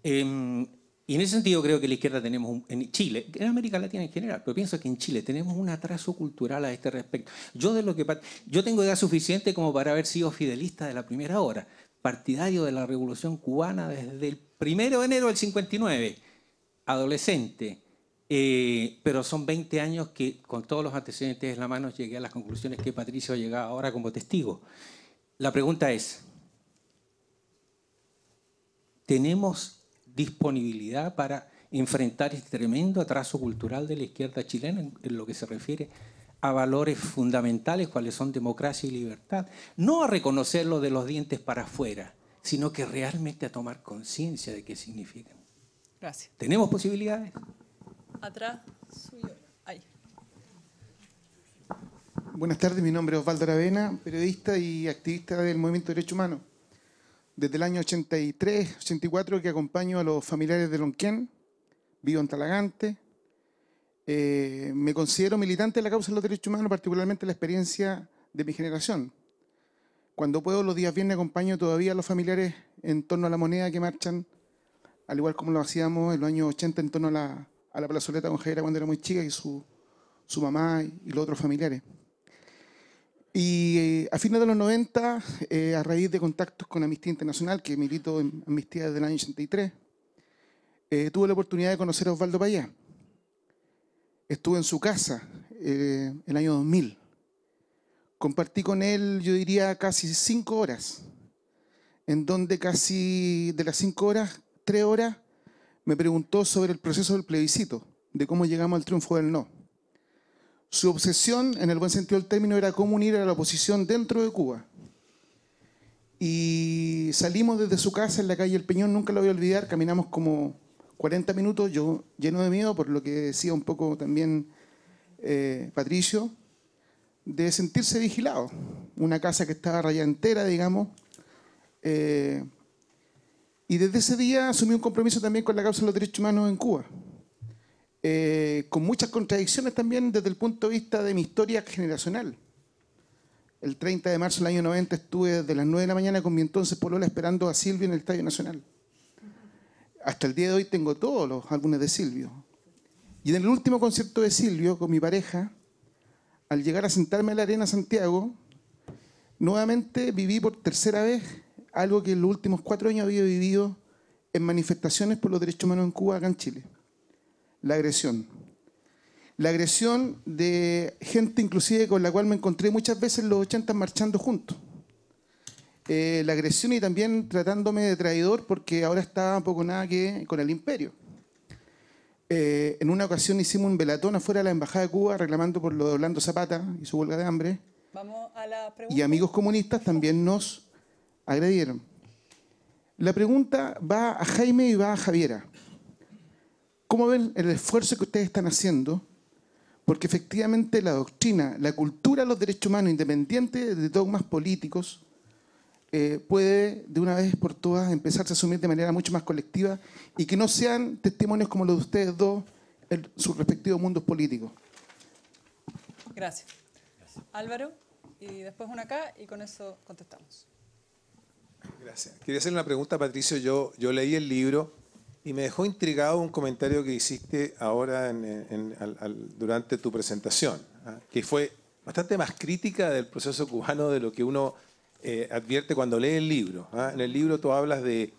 Em, y en ese sentido creo que la izquierda tenemos, en Chile, en América Latina en general, pero pienso que en Chile tenemos un atraso cultural a este respecto. Yo, de lo que, yo tengo edad suficiente como para haber sido fidelista de la primera hora, partidario de la Revolución Cubana desde el 1 de enero del 59, adolescente, eh, pero son 20 años que con todos los antecedentes en la mano llegué a las conclusiones que Patricio ha llegado ahora como testigo. La pregunta es, ¿tenemos disponibilidad para enfrentar este tremendo atraso cultural de la izquierda chilena en, lo que se refiere a valores fundamentales, cuáles son democracia y libertad, no a reconocerlo de los dientes para afuera, sino que realmente a tomar conciencia de qué significan. Gracias. ¿Tenemos posibilidades? Atrás, suyo. Buenas tardes, mi nombre es Osvaldo Aravena, periodista y activista del Movimiento de Derecho Humano. Desde el año 83, 84 que acompaño a los familiares de Lonquén, vivo en Talagante. Eh, me considero militante de la causa de los derechos humanos, particularmente la experiencia de mi generación. Cuando puedo, los días viernes acompaño todavía a los familiares en torno a la moneda que marchan, al igual como lo hacíamos en los años 80 en torno a la, plazoleta con Jaira cuando era muy chica y su mamá y los otros familiares. Y a fines de los 90, eh, a raíz de contactos con Amnistía Internacional, que milito en Amnistía desde el año 83, eh, tuve la oportunidad de conocer a Osvaldo Payá. Estuve en su casa eh, el año 2000. Compartí con él, yo diría, casi cinco horas, en donde casi de las cinco horas, tres horas, me preguntó sobre el proceso del plebiscito, de cómo llegamos al triunfo del no. Su obsesión, en el buen sentido del término, era cómo unir a la oposición dentro de Cuba. Y salimos desde su casa en la calle El Peñón, nunca lo voy a olvidar, caminamos como 40 minutos, yo lleno de miedo, por lo que decía un poco también eh, Patricio, de sentirse vigilado. Una casa que estaba rayada entera, digamos. Eh, y desde ese día asumí un compromiso también con la causa de los derechos humanos en Cuba. Eh, con muchas contradicciones también desde el punto de vista de mi historia generacional. El 30 de marzo del año 90 estuve desde las 9 de la mañana con mi entonces Polola esperando a Silvio en el Estadio Nacional. Hasta el día de hoy tengo todos los álbumes de Silvio. Y en el último concierto de Silvio con mi pareja, al llegar a sentarme en la Arena Santiago, nuevamente viví por tercera vez algo que en los últimos cuatro años había vivido en manifestaciones por los derechos humanos en Cuba, acá en Chile la agresión. La agresión de gente inclusive con la cual me encontré muchas veces en los 80 marchando juntos. Eh, la agresión y también tratándome de traidor porque ahora estaba poco nada que con el imperio. Eh, en una ocasión hicimos un velatón afuera de la Embajada de Cuba reclamando por lo de Orlando Zapata y su huelga de hambre. Y amigos comunistas también nos agredieron. La pregunta va a Jaime y va a Javiera. ¿Cómo ven el esfuerzo que ustedes están haciendo? Porque efectivamente la doctrina, la cultura de los derechos humanos, independiente de dogmas políticos, eh, puede de una vez por todas empezarse a asumir de manera mucho más colectiva y que no sean testimonios como los de ustedes dos en sus respectivos mundos políticos. Gracias. Álvaro, y después una acá y con eso contestamos. Gracias. Quería hacerle una pregunta Patricio. Yo, yo leí el libro y me dejó intrigado un comentario que hiciste ahora durante tu presentación, ¿ah? que fue bastante más crítica del proceso cubano de lo que uno eh, advierte cuando lee el libro. ¿ah? En el libro tú hablas de,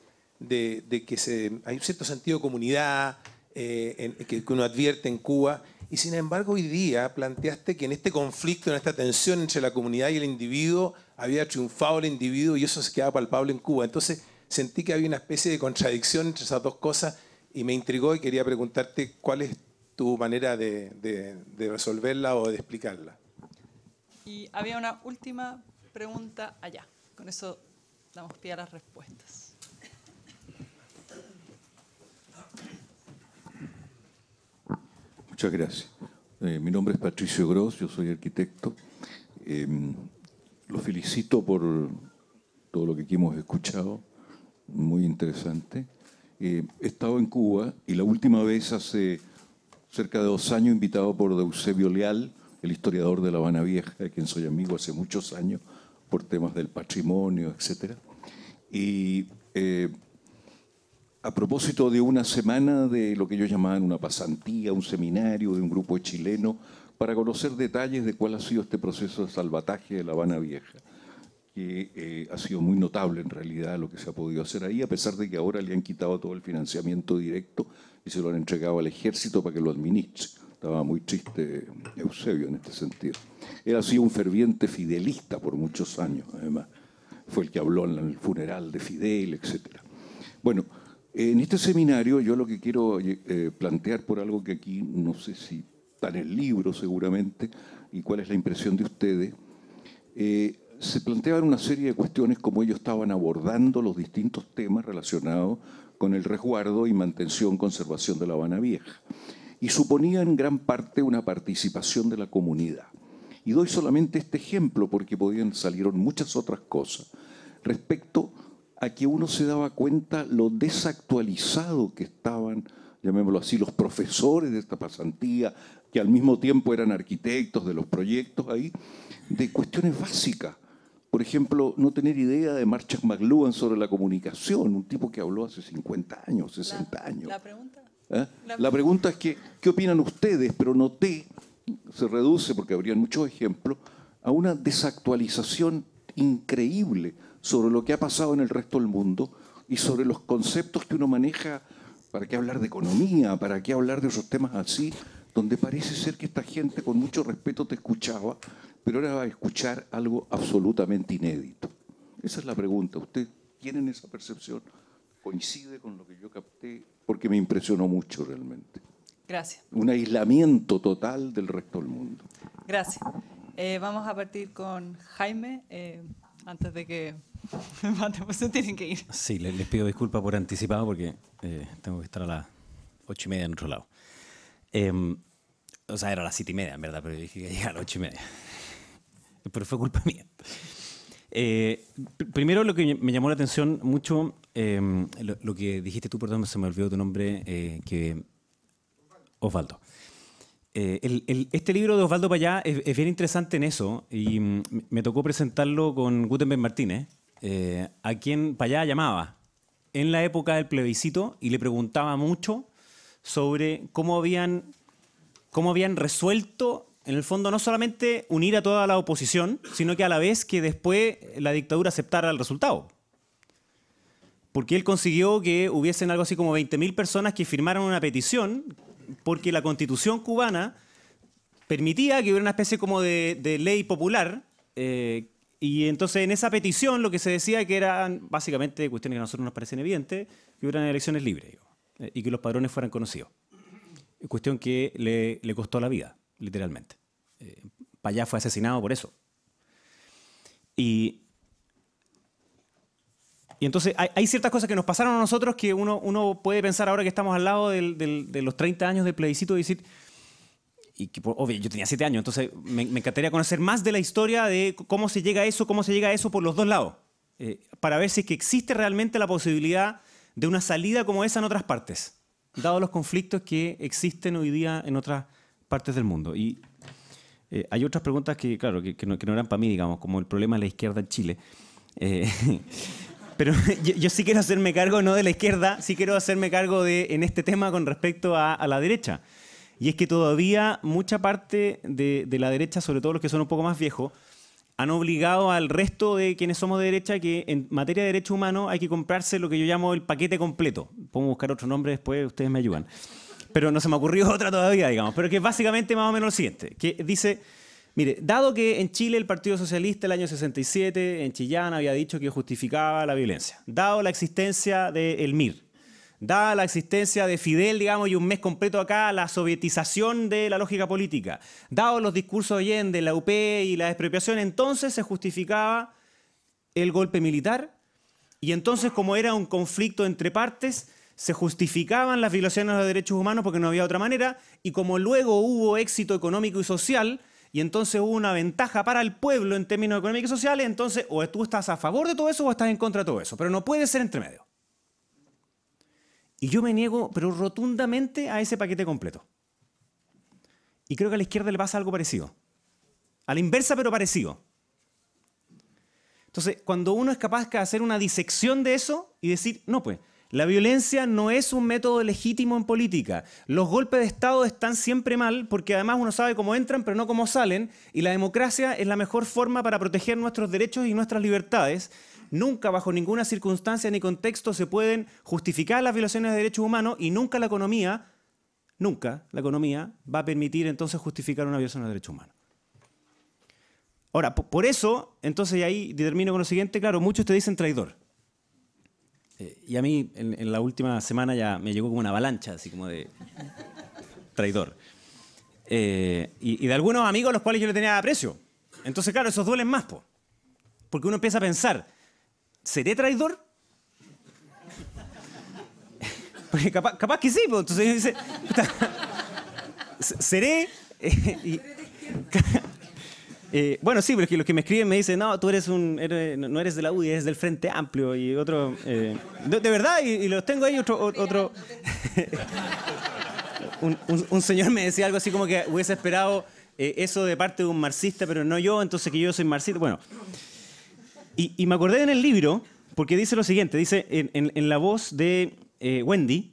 que hay un cierto sentido de comunidad eh, que, uno advierte en Cuba, y sin embargo hoy día planteaste que en este conflicto, en esta tensión entre la comunidad y el individuo, había triunfado el individuo y eso se quedaba palpable en Cuba. Entonces, sentí que había una especie de contradicción entre esas dos cosas y me intrigó y quería preguntarte cuál es tu manera de, resolverla o de explicarla. Y había una última pregunta allá. Con eso damos pie a las respuestas. Muchas gracias. Eh, mi nombre es Patricio Gross, yo soy arquitecto. Eh, em, los felicito por todo lo que aquí hemos escuchado muy interesante. Eh, he estado en Cuba y la última vez hace cerca de dos años invitado por Eusebio Leal, el historiador de La Habana Vieja, de quien soy amigo hace muchos años, por temas del patrimonio, etc. Y eh, a propósito de una semana de lo que ellos llamaban una pasantía, un seminario de un grupo chileno, para conocer detalles de cuál ha sido este proceso de salvataje de La Habana Vieja que eh, ha sido muy notable en realidad lo que se ha podido hacer ahí, a pesar de que ahora le han quitado todo el financiamiento directo y se lo han entregado al ejército para que lo administre. Estaba muy triste Eusebio en este sentido. Él ha sido un ferviente fidelista por muchos años, además. Fue el que habló en el funeral de Fidel, etc. Bueno, en este seminario yo lo que quiero eh, plantear por algo que aquí no sé si está en el libro seguramente y cuál es la impresión de ustedes, eh, se planteaban una serie de cuestiones como ellos estaban abordando los distintos temas relacionados con el resguardo y mantención, conservación de la Habana Vieja. Y suponía en gran parte una participación de la comunidad. Y doy solamente este ejemplo porque podían, salieron muchas otras cosas. Respecto a que uno se daba cuenta lo desactualizado que estaban, llamémoslo así, los profesores de esta pasantía, que al mismo tiempo eran arquitectos de los proyectos ahí, de cuestiones básicas por ejemplo, no tener idea de marchas McLuhan sobre la comunicación, un tipo que habló hace 50 años, 60 años. ¿Eh? La pregunta. es que, ¿qué opinan ustedes? Pero noté, se reduce, porque habrían muchos ejemplos, a una desactualización increíble sobre lo que ha pasado en el resto del mundo y sobre los conceptos que uno maneja, para qué hablar de economía, para qué hablar de esos temas así, donde parece ser que esta gente con mucho respeto te escuchaba, pero ahora va a escuchar algo absolutamente inédito. Esa es la pregunta. ¿Usted tienen esa percepción? ¿Coincide con lo que yo capté? Porque me impresionó mucho realmente. Gracias. Un aislamiento total del resto del mundo. Gracias. Eh, vamos a partir con Jaime, eh, antes de que pues, tienen que ir. Sí, les, pido disculpas por anticipado porque eh, tengo que estar a las ocho y media en otro lado. Em, o sea, era a las siete y media, en verdad, pero dije que llegaba a las ocho y media. Pero fue culpa mía. Eh, primero, lo que me llamó la atención mucho, em, lo, que dijiste tú, perdón, se me olvidó tu nombre, eh, que Osvaldo. Eh, este libro de Osvaldo Payá es, es bien interesante en eso y mm, me tocó presentarlo con Gutenberg Martínez, a quien Payá llamaba en la época del plebiscito y le preguntaba mucho sobre cómo habían, cómo habían resuelto, en el fondo, no solamente unir a toda la oposición, sino que a la vez que después la dictadura aceptara el resultado. Porque él consiguió que hubiesen algo así como 20.000 personas que firmaron una petición porque la constitución cubana permitía que hubiera una especie como de, ley popular. Eh, y entonces en esa petición lo que se decía que eran básicamente cuestiones que a nosotros nos parecen evidentes, que hubieran elecciones libres. Eh, y que los padrones fueran conocidos. Cuestión que le, le costó la vida, literalmente. Eh, Payá fue asesinado por eso. Y, y entonces hay, ciertas cosas que nos pasaron a nosotros que uno, uno puede pensar ahora que estamos al lado del, de los 30 años del plebiscito y decir, y que, obvio, yo tenía 7 años, entonces me, encantaría conocer más de la historia de cómo se llega a eso, cómo se llega a eso por los dos lados, eh, para ver si es que existe realmente la posibilidad de una salida como esa en otras partes, dado los conflictos que existen hoy día en otras partes del mundo. Y eh, hay otras preguntas que, claro, que, no, eran para mí, digamos, como el problema de la izquierda en Chile. Eh, pero yo, sí quiero hacerme cargo, no de la izquierda, sí quiero hacerme cargo de, en este tema con respecto a, la derecha. Y es que todavía mucha parte de, la derecha, sobre todo los que son un poco más viejos, han obligado al resto de quienes somos de derecha que en materia de derechos humanos hay que comprarse lo que yo llamo el paquete completo. Puedo buscar otro nombre después, ustedes me ayudan. Pero no se me ocurrió otra todavía, digamos. Pero que básicamente más o menos lo siguiente, que dice, mire, dado que en Chile el Partido Socialista el año 67 en Chillán había dicho que justificaba la violencia, dado la existencia del MIR, dada la existencia de Fidel, digamos, y un mes completo acá, la sovietización de la lógica política, dados los discursos de la UP y la expropiación, entonces se justificaba el golpe militar y entonces como era un conflicto entre partes, se justificaban las violaciones de los derechos humanos porque no había otra manera y como luego hubo éxito económico y social, y entonces hubo una ventaja para el pueblo en términos económicos y sociales, entonces o tú estás a favor de todo eso o estás en contra de todo eso, pero no puede ser entre medio. Y yo me niego, pero rotundamente, a ese paquete completo. Y creo que a la izquierda le pasa algo parecido. A la inversa, pero parecido. Entonces, cuando uno es capaz de hacer una disección de eso y decir, no, pues, la violencia no es un método legítimo en política. Los golpes de Estado están siempre mal porque además uno sabe cómo entran pero no cómo salen y la democracia es la mejor forma para proteger nuestros derechos y nuestras libertades nunca bajo ninguna circunstancia ni contexto se pueden justificar las violaciones de derechos humanos y nunca la economía, nunca la economía va a permitir entonces justificar una violación de derechos humanos. Ahora, por eso, entonces, y ahí termino con lo siguiente, claro, muchos te dicen traidor. Eh, y a mí en, la última semana ya me llegó como una avalancha, así como de traidor. Eh, y, de algunos amigos a los cuales yo le tenía aprecio. Entonces, claro, esos duelen más, porque uno empieza a pensar, ¿seré traidor? Porque capaz, que sí, pues, entonces dice, ¿seré? Eh, eh, bueno, sí, porque los que me escriben me dicen, no, tú eres un, no eres de la UDI, eres del Frente Amplio y otro... Eh, de, verdad, y, los tengo ahí, otro... un, señor me decía algo así como que hubiese esperado... eso de parte de un marxista, pero no yo, entonces que yo soy marxista. Bueno, y, me acordé en el libro, porque dice lo siguiente, dice en, la voz de eh, Wendy,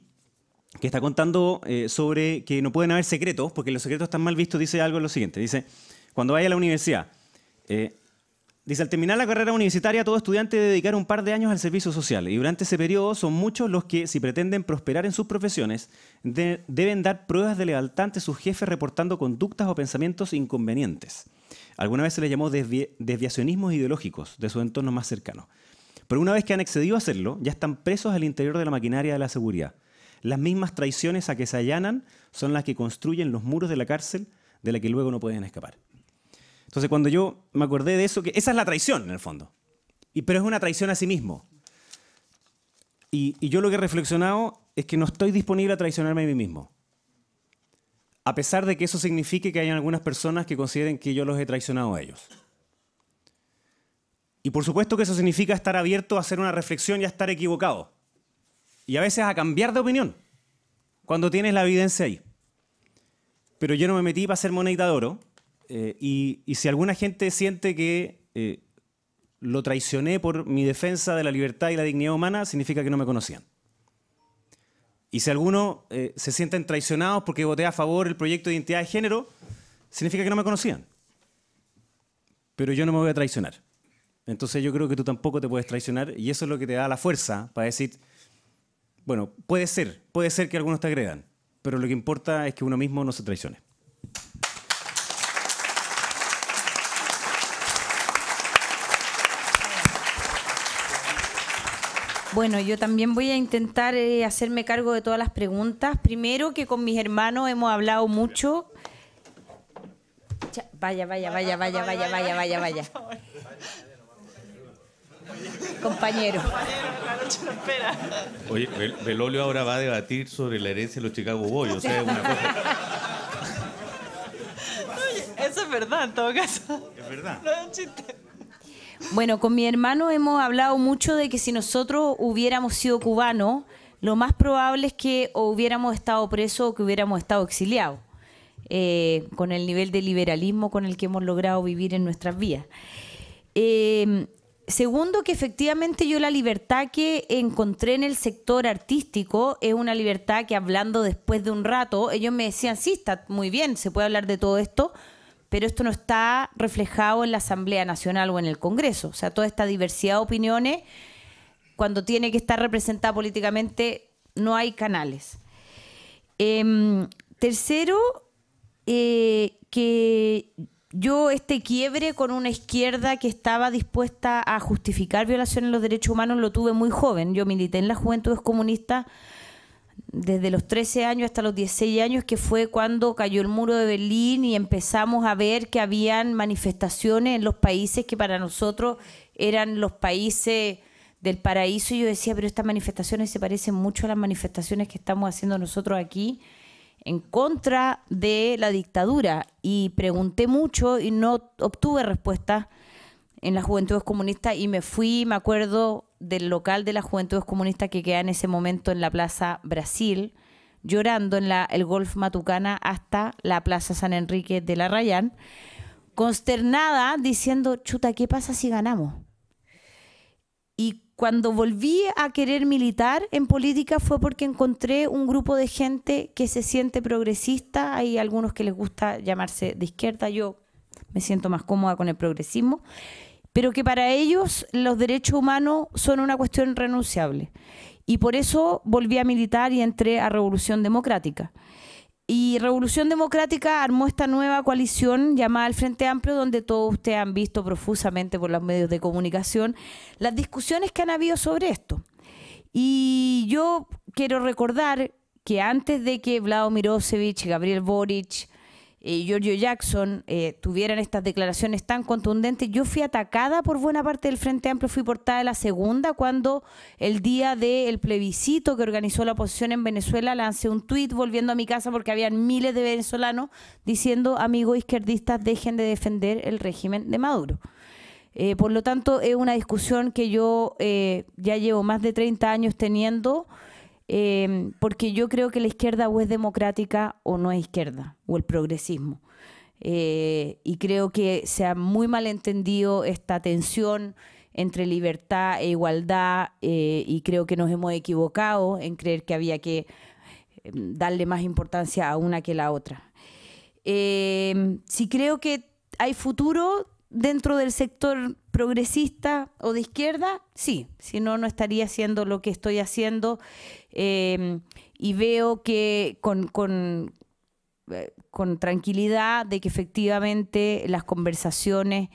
que está contando eh, sobre que no pueden haber secretos, porque los secretos están mal vistos, dice algo lo siguiente, dice, cuando vaya a la universidad, eh, Dice, al terminar la carrera universitaria, todo estudiante debe dedicar un par de años al servicio social y durante ese periodo son muchos los que, si pretenden prosperar en sus profesiones, deben dar pruebas de lealtad ante sus jefes reportando conductas o pensamientos inconvenientes. Alguna vez se les llamó desviacionismos ideológicos de su entorno más cercano. Pero una vez que han excedido a hacerlo, ya están presos al interior de la maquinaria de la seguridad. Las mismas traiciones a que se allanan son las que construyen los muros de la cárcel de la que luego no pueden escapar. Entonces cuando yo me acordé de eso, que esa es la traición en el fondo, y, pero es una traición a sí mismo. Y, yo lo que he reflexionado es que no estoy disponible a traicionarme a mí mismo. A pesar de que eso signifique que hay algunas personas que consideren que yo los he traicionado a ellos. Y por supuesto que eso significa estar abierto a hacer una reflexión y a estar equivocado. Y a veces a cambiar de opinión cuando tienes la evidencia ahí. Pero yo no me metí para ser moneda de oro eh, y, si alguna gente siente que eh, lo traicioné por mi defensa de la libertad y la dignidad humana, significa que no me conocían. Y si alguno eh, se sienten traicionados porque voté a favor del proyecto de identidad de género, significa que no me conocían. Pero yo no me voy a traicionar. Entonces yo creo que tú tampoco te puedes traicionar y eso es lo que te da la fuerza para decir, bueno, puede ser, puede ser que algunos te agredan, pero lo que importa es que uno mismo no se traicione. Bueno, yo también voy a intentar eh, hacerme cargo de todas las preguntas. Primero que con mis hermanos hemos hablado mucho. Vaya, vaya, vaya, vaya, vaya, vaya, vaya, vaya. Compañero. Oye, Belolio ahora va a debatir sobre la herencia de los Chicago Boys, o sea, una cosa. Oye, eso es verdad en todo caso. Es verdad. No es chiste. Bueno, con mi hermano hemos hablado mucho de que si nosotros hubiéramos sido cubanos, lo más probable es que o hubiéramos estado presos o que hubiéramos estado exiliados, eh, con el nivel de liberalismo con el que hemos logrado vivir en nuestras vidas. Eh, segundo, que efectivamente yo la libertad que encontré en el sector artístico es una libertad que hablando después de un rato, ellos me decían, sí, está muy bien, se puede hablar de todo esto, pero esto no está reflejado en la Asamblea Nacional o en el Congreso. O sea, toda esta diversidad de opiniones, cuando tiene que estar representada políticamente, no hay canales. Em, tercero, eh, que yo este quiebre con una izquierda que estaba dispuesta a justificar violaciones de los derechos humanos lo tuve muy joven. Yo milité en la Juventud Comunista desde los 13 años hasta los 16 años, que fue cuando cayó el muro de Berlín y empezamos a ver que habían manifestaciones en los países que para nosotros eran los países del paraíso. Y yo decía, pero estas manifestaciones se parecen mucho a las manifestaciones que estamos haciendo nosotros aquí en contra de la dictadura. Y pregunté mucho y no obtuve respuesta en la juventud comunista y me fui, me acuerdo, del local de la Juventud Comunista que queda en ese momento en la Plaza Brasil, llorando en la, el Golf Matucana hasta la Plaza San Enrique de la Rayán, consternada diciendo, chuta, ¿qué pasa si ganamos? Y cuando volví a querer militar en política fue porque encontré un grupo de gente que se siente progresista, hay algunos que les gusta llamarse de izquierda, yo me siento más cómoda con el progresismo, pero que para ellos los derechos humanos son una cuestión renunciable. Y por eso volví a militar y entré a Revolución Democrática. Y Revolución Democrática armó esta nueva coalición llamada el Frente Amplio, donde todos ustedes han visto profusamente por los medios de comunicación las discusiones que han habido sobre esto. Y yo quiero recordar que antes de que Vlado y Gabriel Boric, y eh, Giorgio Jackson eh, tuvieran estas declaraciones tan contundentes. Yo fui atacada por buena parte del Frente Amplio, fui portada de la segunda cuando el día del plebiscito que organizó la oposición en Venezuela lancé un tuit volviendo a mi casa porque habían miles de venezolanos diciendo, amigos izquierdistas, dejen de defender el régimen de Maduro. Eh, por lo tanto, es una discusión que yo ya llevo más de 30 años teniendo Em, porque yo creo que la izquierda o es democrática o no es izquierda, o el progresismo. Eh, y creo que se ha muy mal entendido esta tensión entre libertad e igualdad eh, y creo que nos hemos equivocado en creer que había que em, darle más importancia a una que a la otra. Em, si creo que hay futuro dentro del sector progresista o de izquierda, sí, si no, no estaría haciendo lo que estoy haciendo Em, y veo que con, eh, con, tranquilidad de que efectivamente las conversaciones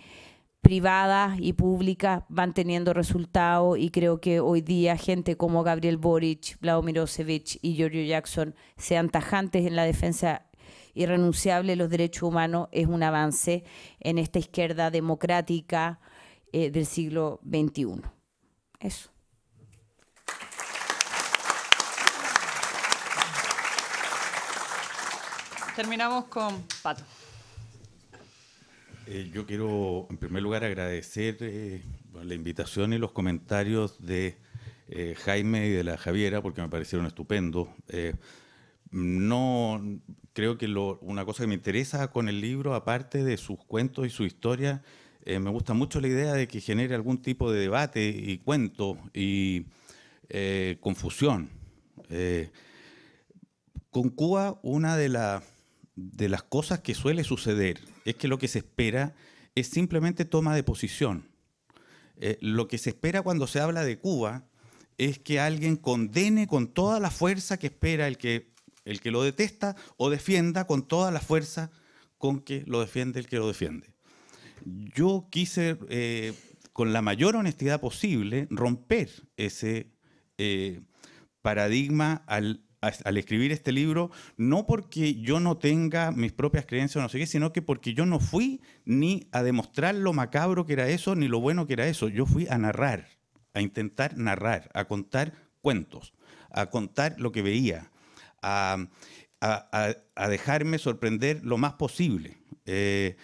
privadas y públicas van teniendo resultados y creo que hoy día gente como Gabriel Boric, Vladimir Osevich y Giorgio Jackson sean tajantes en la defensa irrenunciable de los derechos humanos es un avance en esta izquierda democrática eh, del siglo XXI. Eso. Terminamos con Pato. Eh, yo quiero, en primer lugar, agradecer eh, la invitación y los comentarios de eh, Jaime y de la Javiera, porque me parecieron estupendos. no, creo que una cosa que me interesa con el libro, aparte de sus cuentos y su historia, me gusta mucho la idea de que genere algún tipo de debate y cuento y confusión. con Cuba, una de las de las cosas que suele suceder es que lo que se espera es simplemente toma de posición. Eh, lo que se espera cuando se habla de Cuba es que alguien condene con toda la fuerza que espera el que, el que lo detesta o defienda con toda la fuerza con que lo defiende el que lo defiende. Yo quise, eh, con la mayor honestidad posible, romper ese eh, paradigma al al escribir este libro, no porque yo no tenga mis propias creencias o no sé qué, sino que porque yo no fui ni a demostrar lo macabro que era eso, ni lo bueno que era eso. Yo fui a narrar, a intentar narrar, a contar cuentos, a contar lo que veía, a, dejarme sorprender lo más posible. Eh,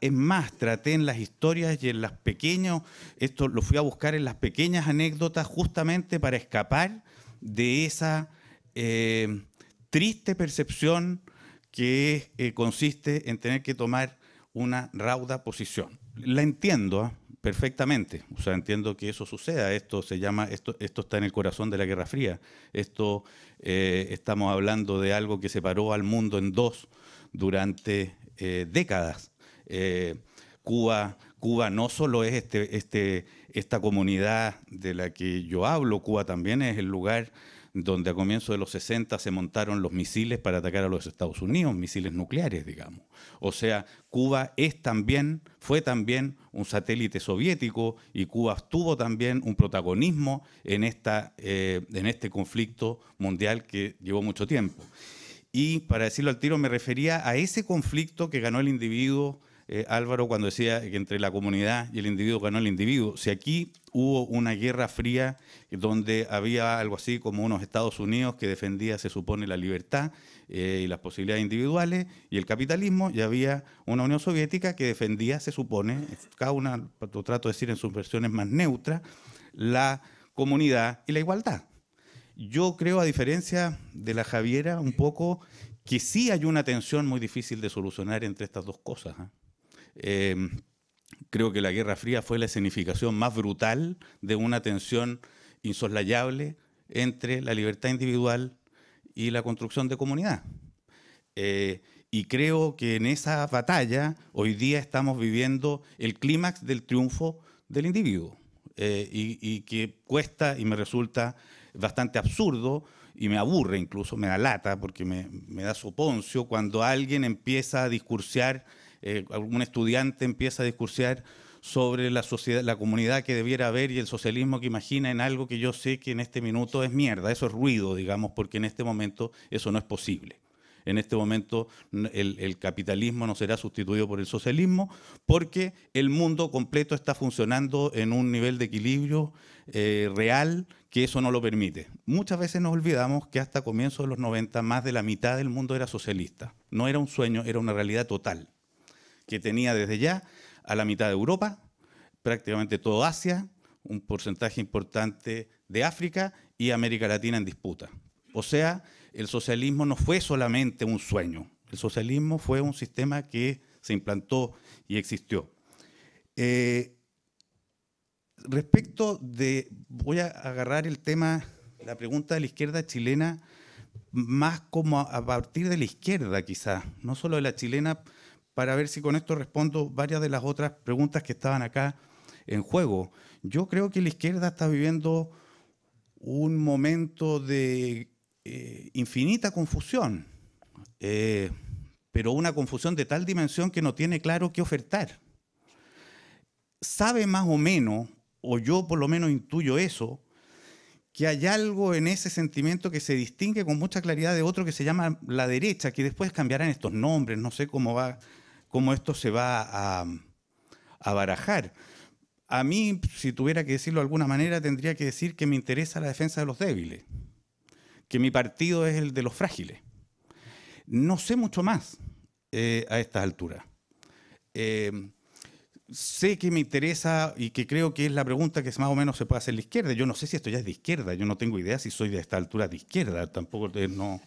es más, traté en las historias y en las pequeñas, esto lo fui a buscar en las pequeñas anécdotas justamente para escapar de esa eh, triste percepción que eh, consiste en tener que tomar una rauda posición. La entiendo ¿ah? perfectamente, o sea, entiendo que eso suceda, esto se llama, esto, esto está en el corazón de la Guerra Fría, esto eh, estamos hablando de algo que separó al mundo en dos durante décadas. Cuba, Cuba no solo es este, este, esta comunidad de la que yo hablo, Cuba también es el lugar donde a comienzos de los 60 se montaron los misiles para atacar a los Estados Unidos, misiles nucleares, digamos. O sea, Cuba es también, fue también un satélite soviético y Cuba tuvo también un protagonismo en, esta, eh, en este conflicto mundial que llevó mucho tiempo. Y para decirlo al tiro, me refería a ese conflicto que ganó el individuo eh, Álvaro cuando decía que entre la comunidad y el individuo ganó el individuo. Si aquí hubo una guerra fría donde había algo así como unos Estados Unidos que defendía, se supone, la libertad eh, y las posibilidades individuales y el capitalismo, y había una Unión Soviética que defendía, se supone, cada una, lo trato de decir en sus versiones más neutras, la comunidad y la igualdad. Yo creo, a diferencia de la Javiera, un poco que sí hay una tensión muy difícil de solucionar entre estas dos cosas. ¿eh? Eh, creo que la Guerra Fría fue la escenificación más brutal de una tensión insoslayable entre la libertad individual y la construcción de comunidad. Eh, y creo que en esa batalla hoy día estamos viviendo el clímax del triunfo del individuo eh, y, que cuesta y me resulta bastante absurdo y me aburre incluso, me da lata porque me, me da soponcio cuando alguien empieza a discursear un eh, estudiante empieza a discursiar sobre la sociedad, la comunidad que debiera haber y el socialismo que imagina en algo que yo sé que en este minuto es mierda, eso es ruido, digamos, porque en este momento eso no es posible. En este momento el, capitalismo no será sustituido por el socialismo porque el mundo completo está funcionando en un nivel de equilibrio eh, real que eso no lo permite. Muchas veces nos olvidamos que hasta comienzos de los 90 más de la mitad del mundo era socialista. No era un sueño, era una realidad total que tenía desde ya a la mitad de Europa, prácticamente todo Asia, un porcentaje importante de África y América Latina en disputa. O sea, el socialismo no fue solamente un sueño, el socialismo fue un sistema que se implantó y existió. Eh, respecto de, voy a agarrar el tema, la pregunta de la izquierda chilena, más como a, partir de la izquierda quizás, no solo de la chilena, para ver si con esto respondo varias de las otras preguntas que estaban acá en juego. Yo creo que la izquierda está viviendo un momento de eh, infinita confusión, eh, pero una confusión de tal dimensión que no tiene claro qué ofertar. Sabe más o menos, o yo por lo menos intuyo eso, que hay algo en ese sentimiento que se distingue con mucha claridad de otro que se llama la derecha, que después cambiarán estos nombres, no sé cómo va cómo esto se va a, barajar. A mí, si tuviera que decirlo de alguna manera, tendría que decir que me interesa la defensa de los débiles, que mi partido es el de los frágiles. No sé mucho más eh, a estas alturas. Eh, sé que me interesa y que creo que es la pregunta que más o menos se puede hacer la izquierda. Yo no sé si esto ya es de izquierda, yo no tengo idea si soy de esta altura de izquierda, tampoco eh, no,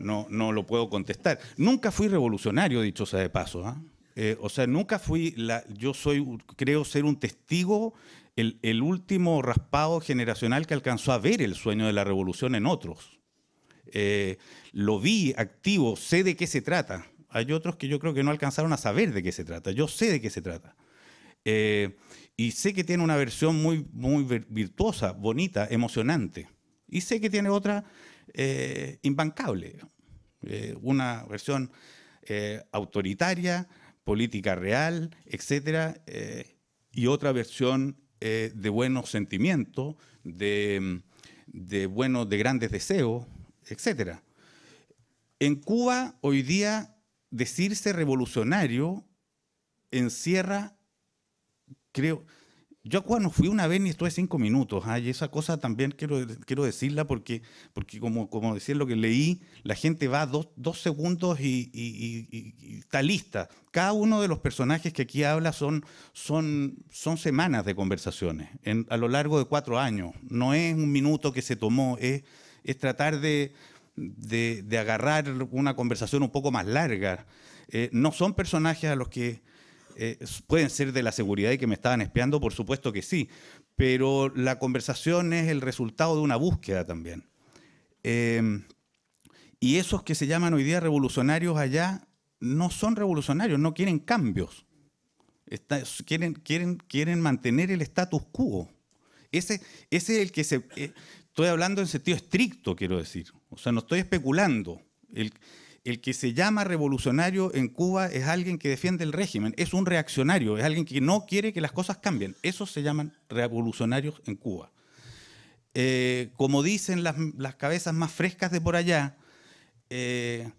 no, lo puedo contestar. Nunca fui revolucionario, dicho sea de paso. ¿ah? Eh, o sea, nunca fui, yo soy, creo ser un testigo, el, último raspado generacional que alcanzó a ver el sueño de la revolución en otros. Eh, lo vi activo, sé de qué se trata. Hay otros que yo creo que no alcanzaron a saber de qué se trata. Yo sé de qué se trata. Eh, y sé que tiene una versión muy, muy virtuosa, bonita, emocionante. Y sé que tiene otra eh, eh, una versión eh, autoritaria, política real, etcétera, eh, y otra versión de buenos sentimientos, de, de grandes deseos, etcétera. En Cuba hoy día decirse revolucionario encierra, creo, yo cuando fui una vez ni estuve cinco minutos, ah, esa cosa también quiero, decirla porque, porque como, como decía lo que leí, la gente va dos, segundos y, está lista. Cada uno de los personajes que aquí habla son, son, son semanas de conversaciones a lo largo de cuatro años. No es un minuto que se tomó, es, es tratar de, agarrar una conversación un poco más larga. Eh, no son personajes a los que eh, pueden ser de la seguridad y que me estaban espiando, por supuesto que sí, pero la conversación es el resultado de una búsqueda también. Em, y esos que se llaman hoy día revolucionarios allá no son revolucionarios, no quieren cambios. quieren, quieren, quieren mantener el status quo. Ese, es el que se... Eh, estoy hablando en sentido estricto, quiero decir. O sea, no estoy especulando. El, el que se llama revolucionario en Cuba es alguien que defiende el régimen, es un reaccionario, es alguien que no quiere que las cosas cambien. Esos se llaman revolucionarios en Cuba. Eh, como dicen las, cabezas más frescas de por allá, eh,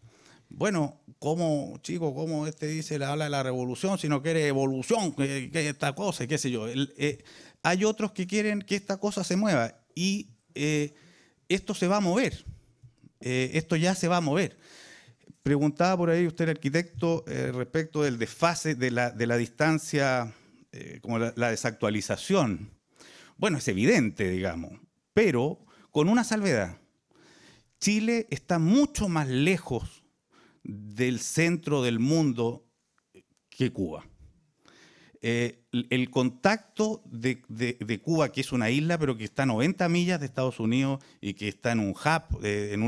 bueno, como chico, como este dice, la habla de la revolución, si no quiere evolución, esta cosa, qué sé yo. Eh, hay otros que quieren que esta cosa se mueva y esto se va a mover, esto ya se va a mover. Preguntaba por ahí usted, arquitecto, eh, respecto del desfase de la, distancia, eh, como la, desactualización. Bueno, es evidente, digamos, pero con una salvedad. Chile está mucho más lejos del centro del mundo que Cuba. Eh, el contacto de, Cuba, que es una isla, pero que está a 90 millas de Estados Unidos y que está en un hub, en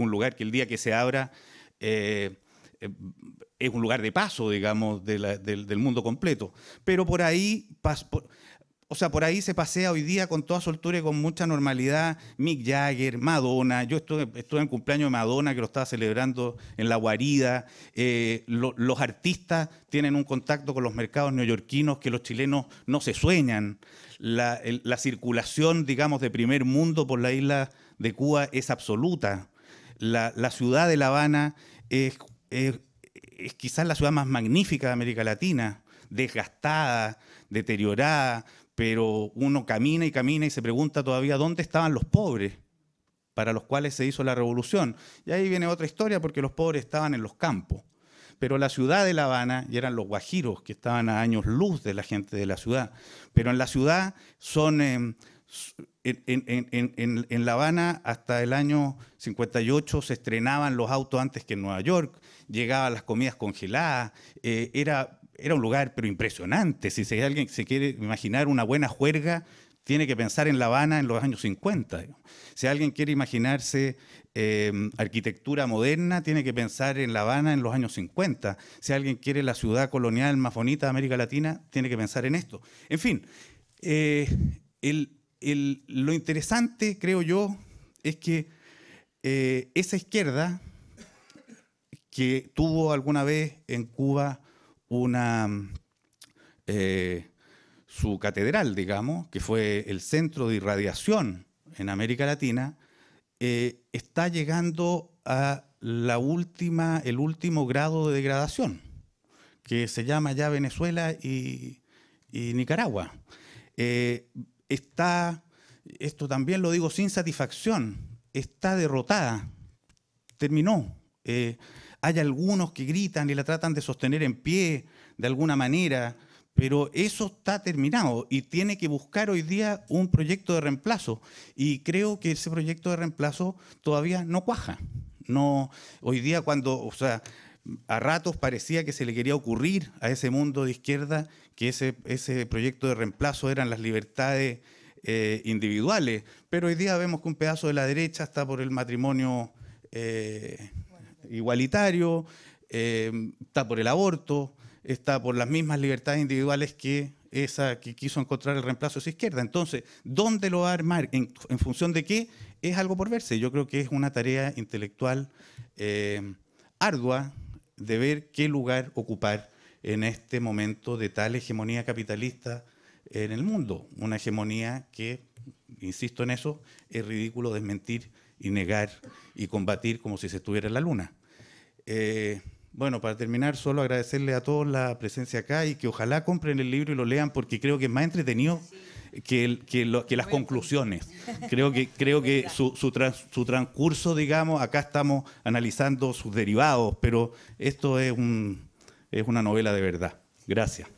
un lugar que el día que se abra eh, eh, es un lugar de paso, digamos, del, mundo completo. Pero por ahí, o sea, por ahí se pasea hoy día con toda soltura y con mucha normalidad Mick Jagger, Madonna. Yo estuve, en cumpleaños de Madonna, que lo estaba celebrando en la guarida. Eh, los artistas tienen un contacto con los mercados neoyorquinos que los chilenos no se sueñan. la circulación, digamos, de primer mundo por la isla de Cuba es absoluta. La, ciudad de La Habana es, quizás la ciudad más magnífica de América Latina, desgastada, deteriorada, pero uno camina y camina y se pregunta todavía dónde estaban los pobres para los cuales se hizo la revolución. Y ahí viene otra historia porque los pobres estaban en los campos. Pero la ciudad de La Habana, y eran los guajiros que estaban a años luz de la gente de la ciudad, pero en la ciudad son, em, en, en, La Habana hasta el año 58 se estrenaban los autos antes que en Nueva York, llegaban las comidas congeladas, eh, era, era un lugar pero impresionante. Si alguien se quiere imaginar una buena juerga, tiene que pensar en La Habana en los años 50. Si alguien quiere imaginarse em, arquitectura moderna, tiene que pensar en La Habana en los años 50. Si alguien quiere la ciudad colonial más bonita de América Latina, tiene que pensar en esto. En fin, eh, el, lo interesante, creo yo, es que eh, esa izquierda que tuvo alguna vez en Cuba una eh, su catedral, digamos, que fue el centro de irradiación en América Latina, eh, está llegando a la última, el último grado de degradación, que se llama ya Venezuela y, Nicaragua está, esto también lo digo sin satisfacción, está derrotada, terminó. Eh, hay algunos que gritan y la tratan de sostener en pie de alguna manera, pero eso está terminado y tiene que buscar hoy día un proyecto de reemplazo. Y creo que ese proyecto de reemplazo todavía no cuaja. No, hoy día cuando, o sea, a ratos parecía que se le quería ocurrir a ese mundo de izquierda que ese, ese proyecto de reemplazo eran las libertades eh, individuales, pero hoy día vemos que un pedazo de la derecha está por el matrimonio eh, igualitario, eh, está por el aborto, está por las mismas libertades individuales que esa que quiso encontrar el reemplazo de izquierda. Entonces, ¿dónde lo va a armar? ¿En, en función de qué? Es algo por verse. Yo creo que es una tarea intelectual ardua, de ver qué lugar ocupar en este momento de tal hegemonía capitalista en el mundo. Una hegemonía que, insisto en eso, es ridículo desmentir y negar y combatir como si se estuviera en la luna. Eh, bueno, para terminar, solo agradecerle a todos la presencia acá y que ojalá compren el libro y lo lean porque creo que es más entretenido que, que, las conclusiones. Creo que, creo que su, su, transcurso, digamos, acá estamos analizando sus derivados, pero esto es, un, es una novela de verdad. Gracias.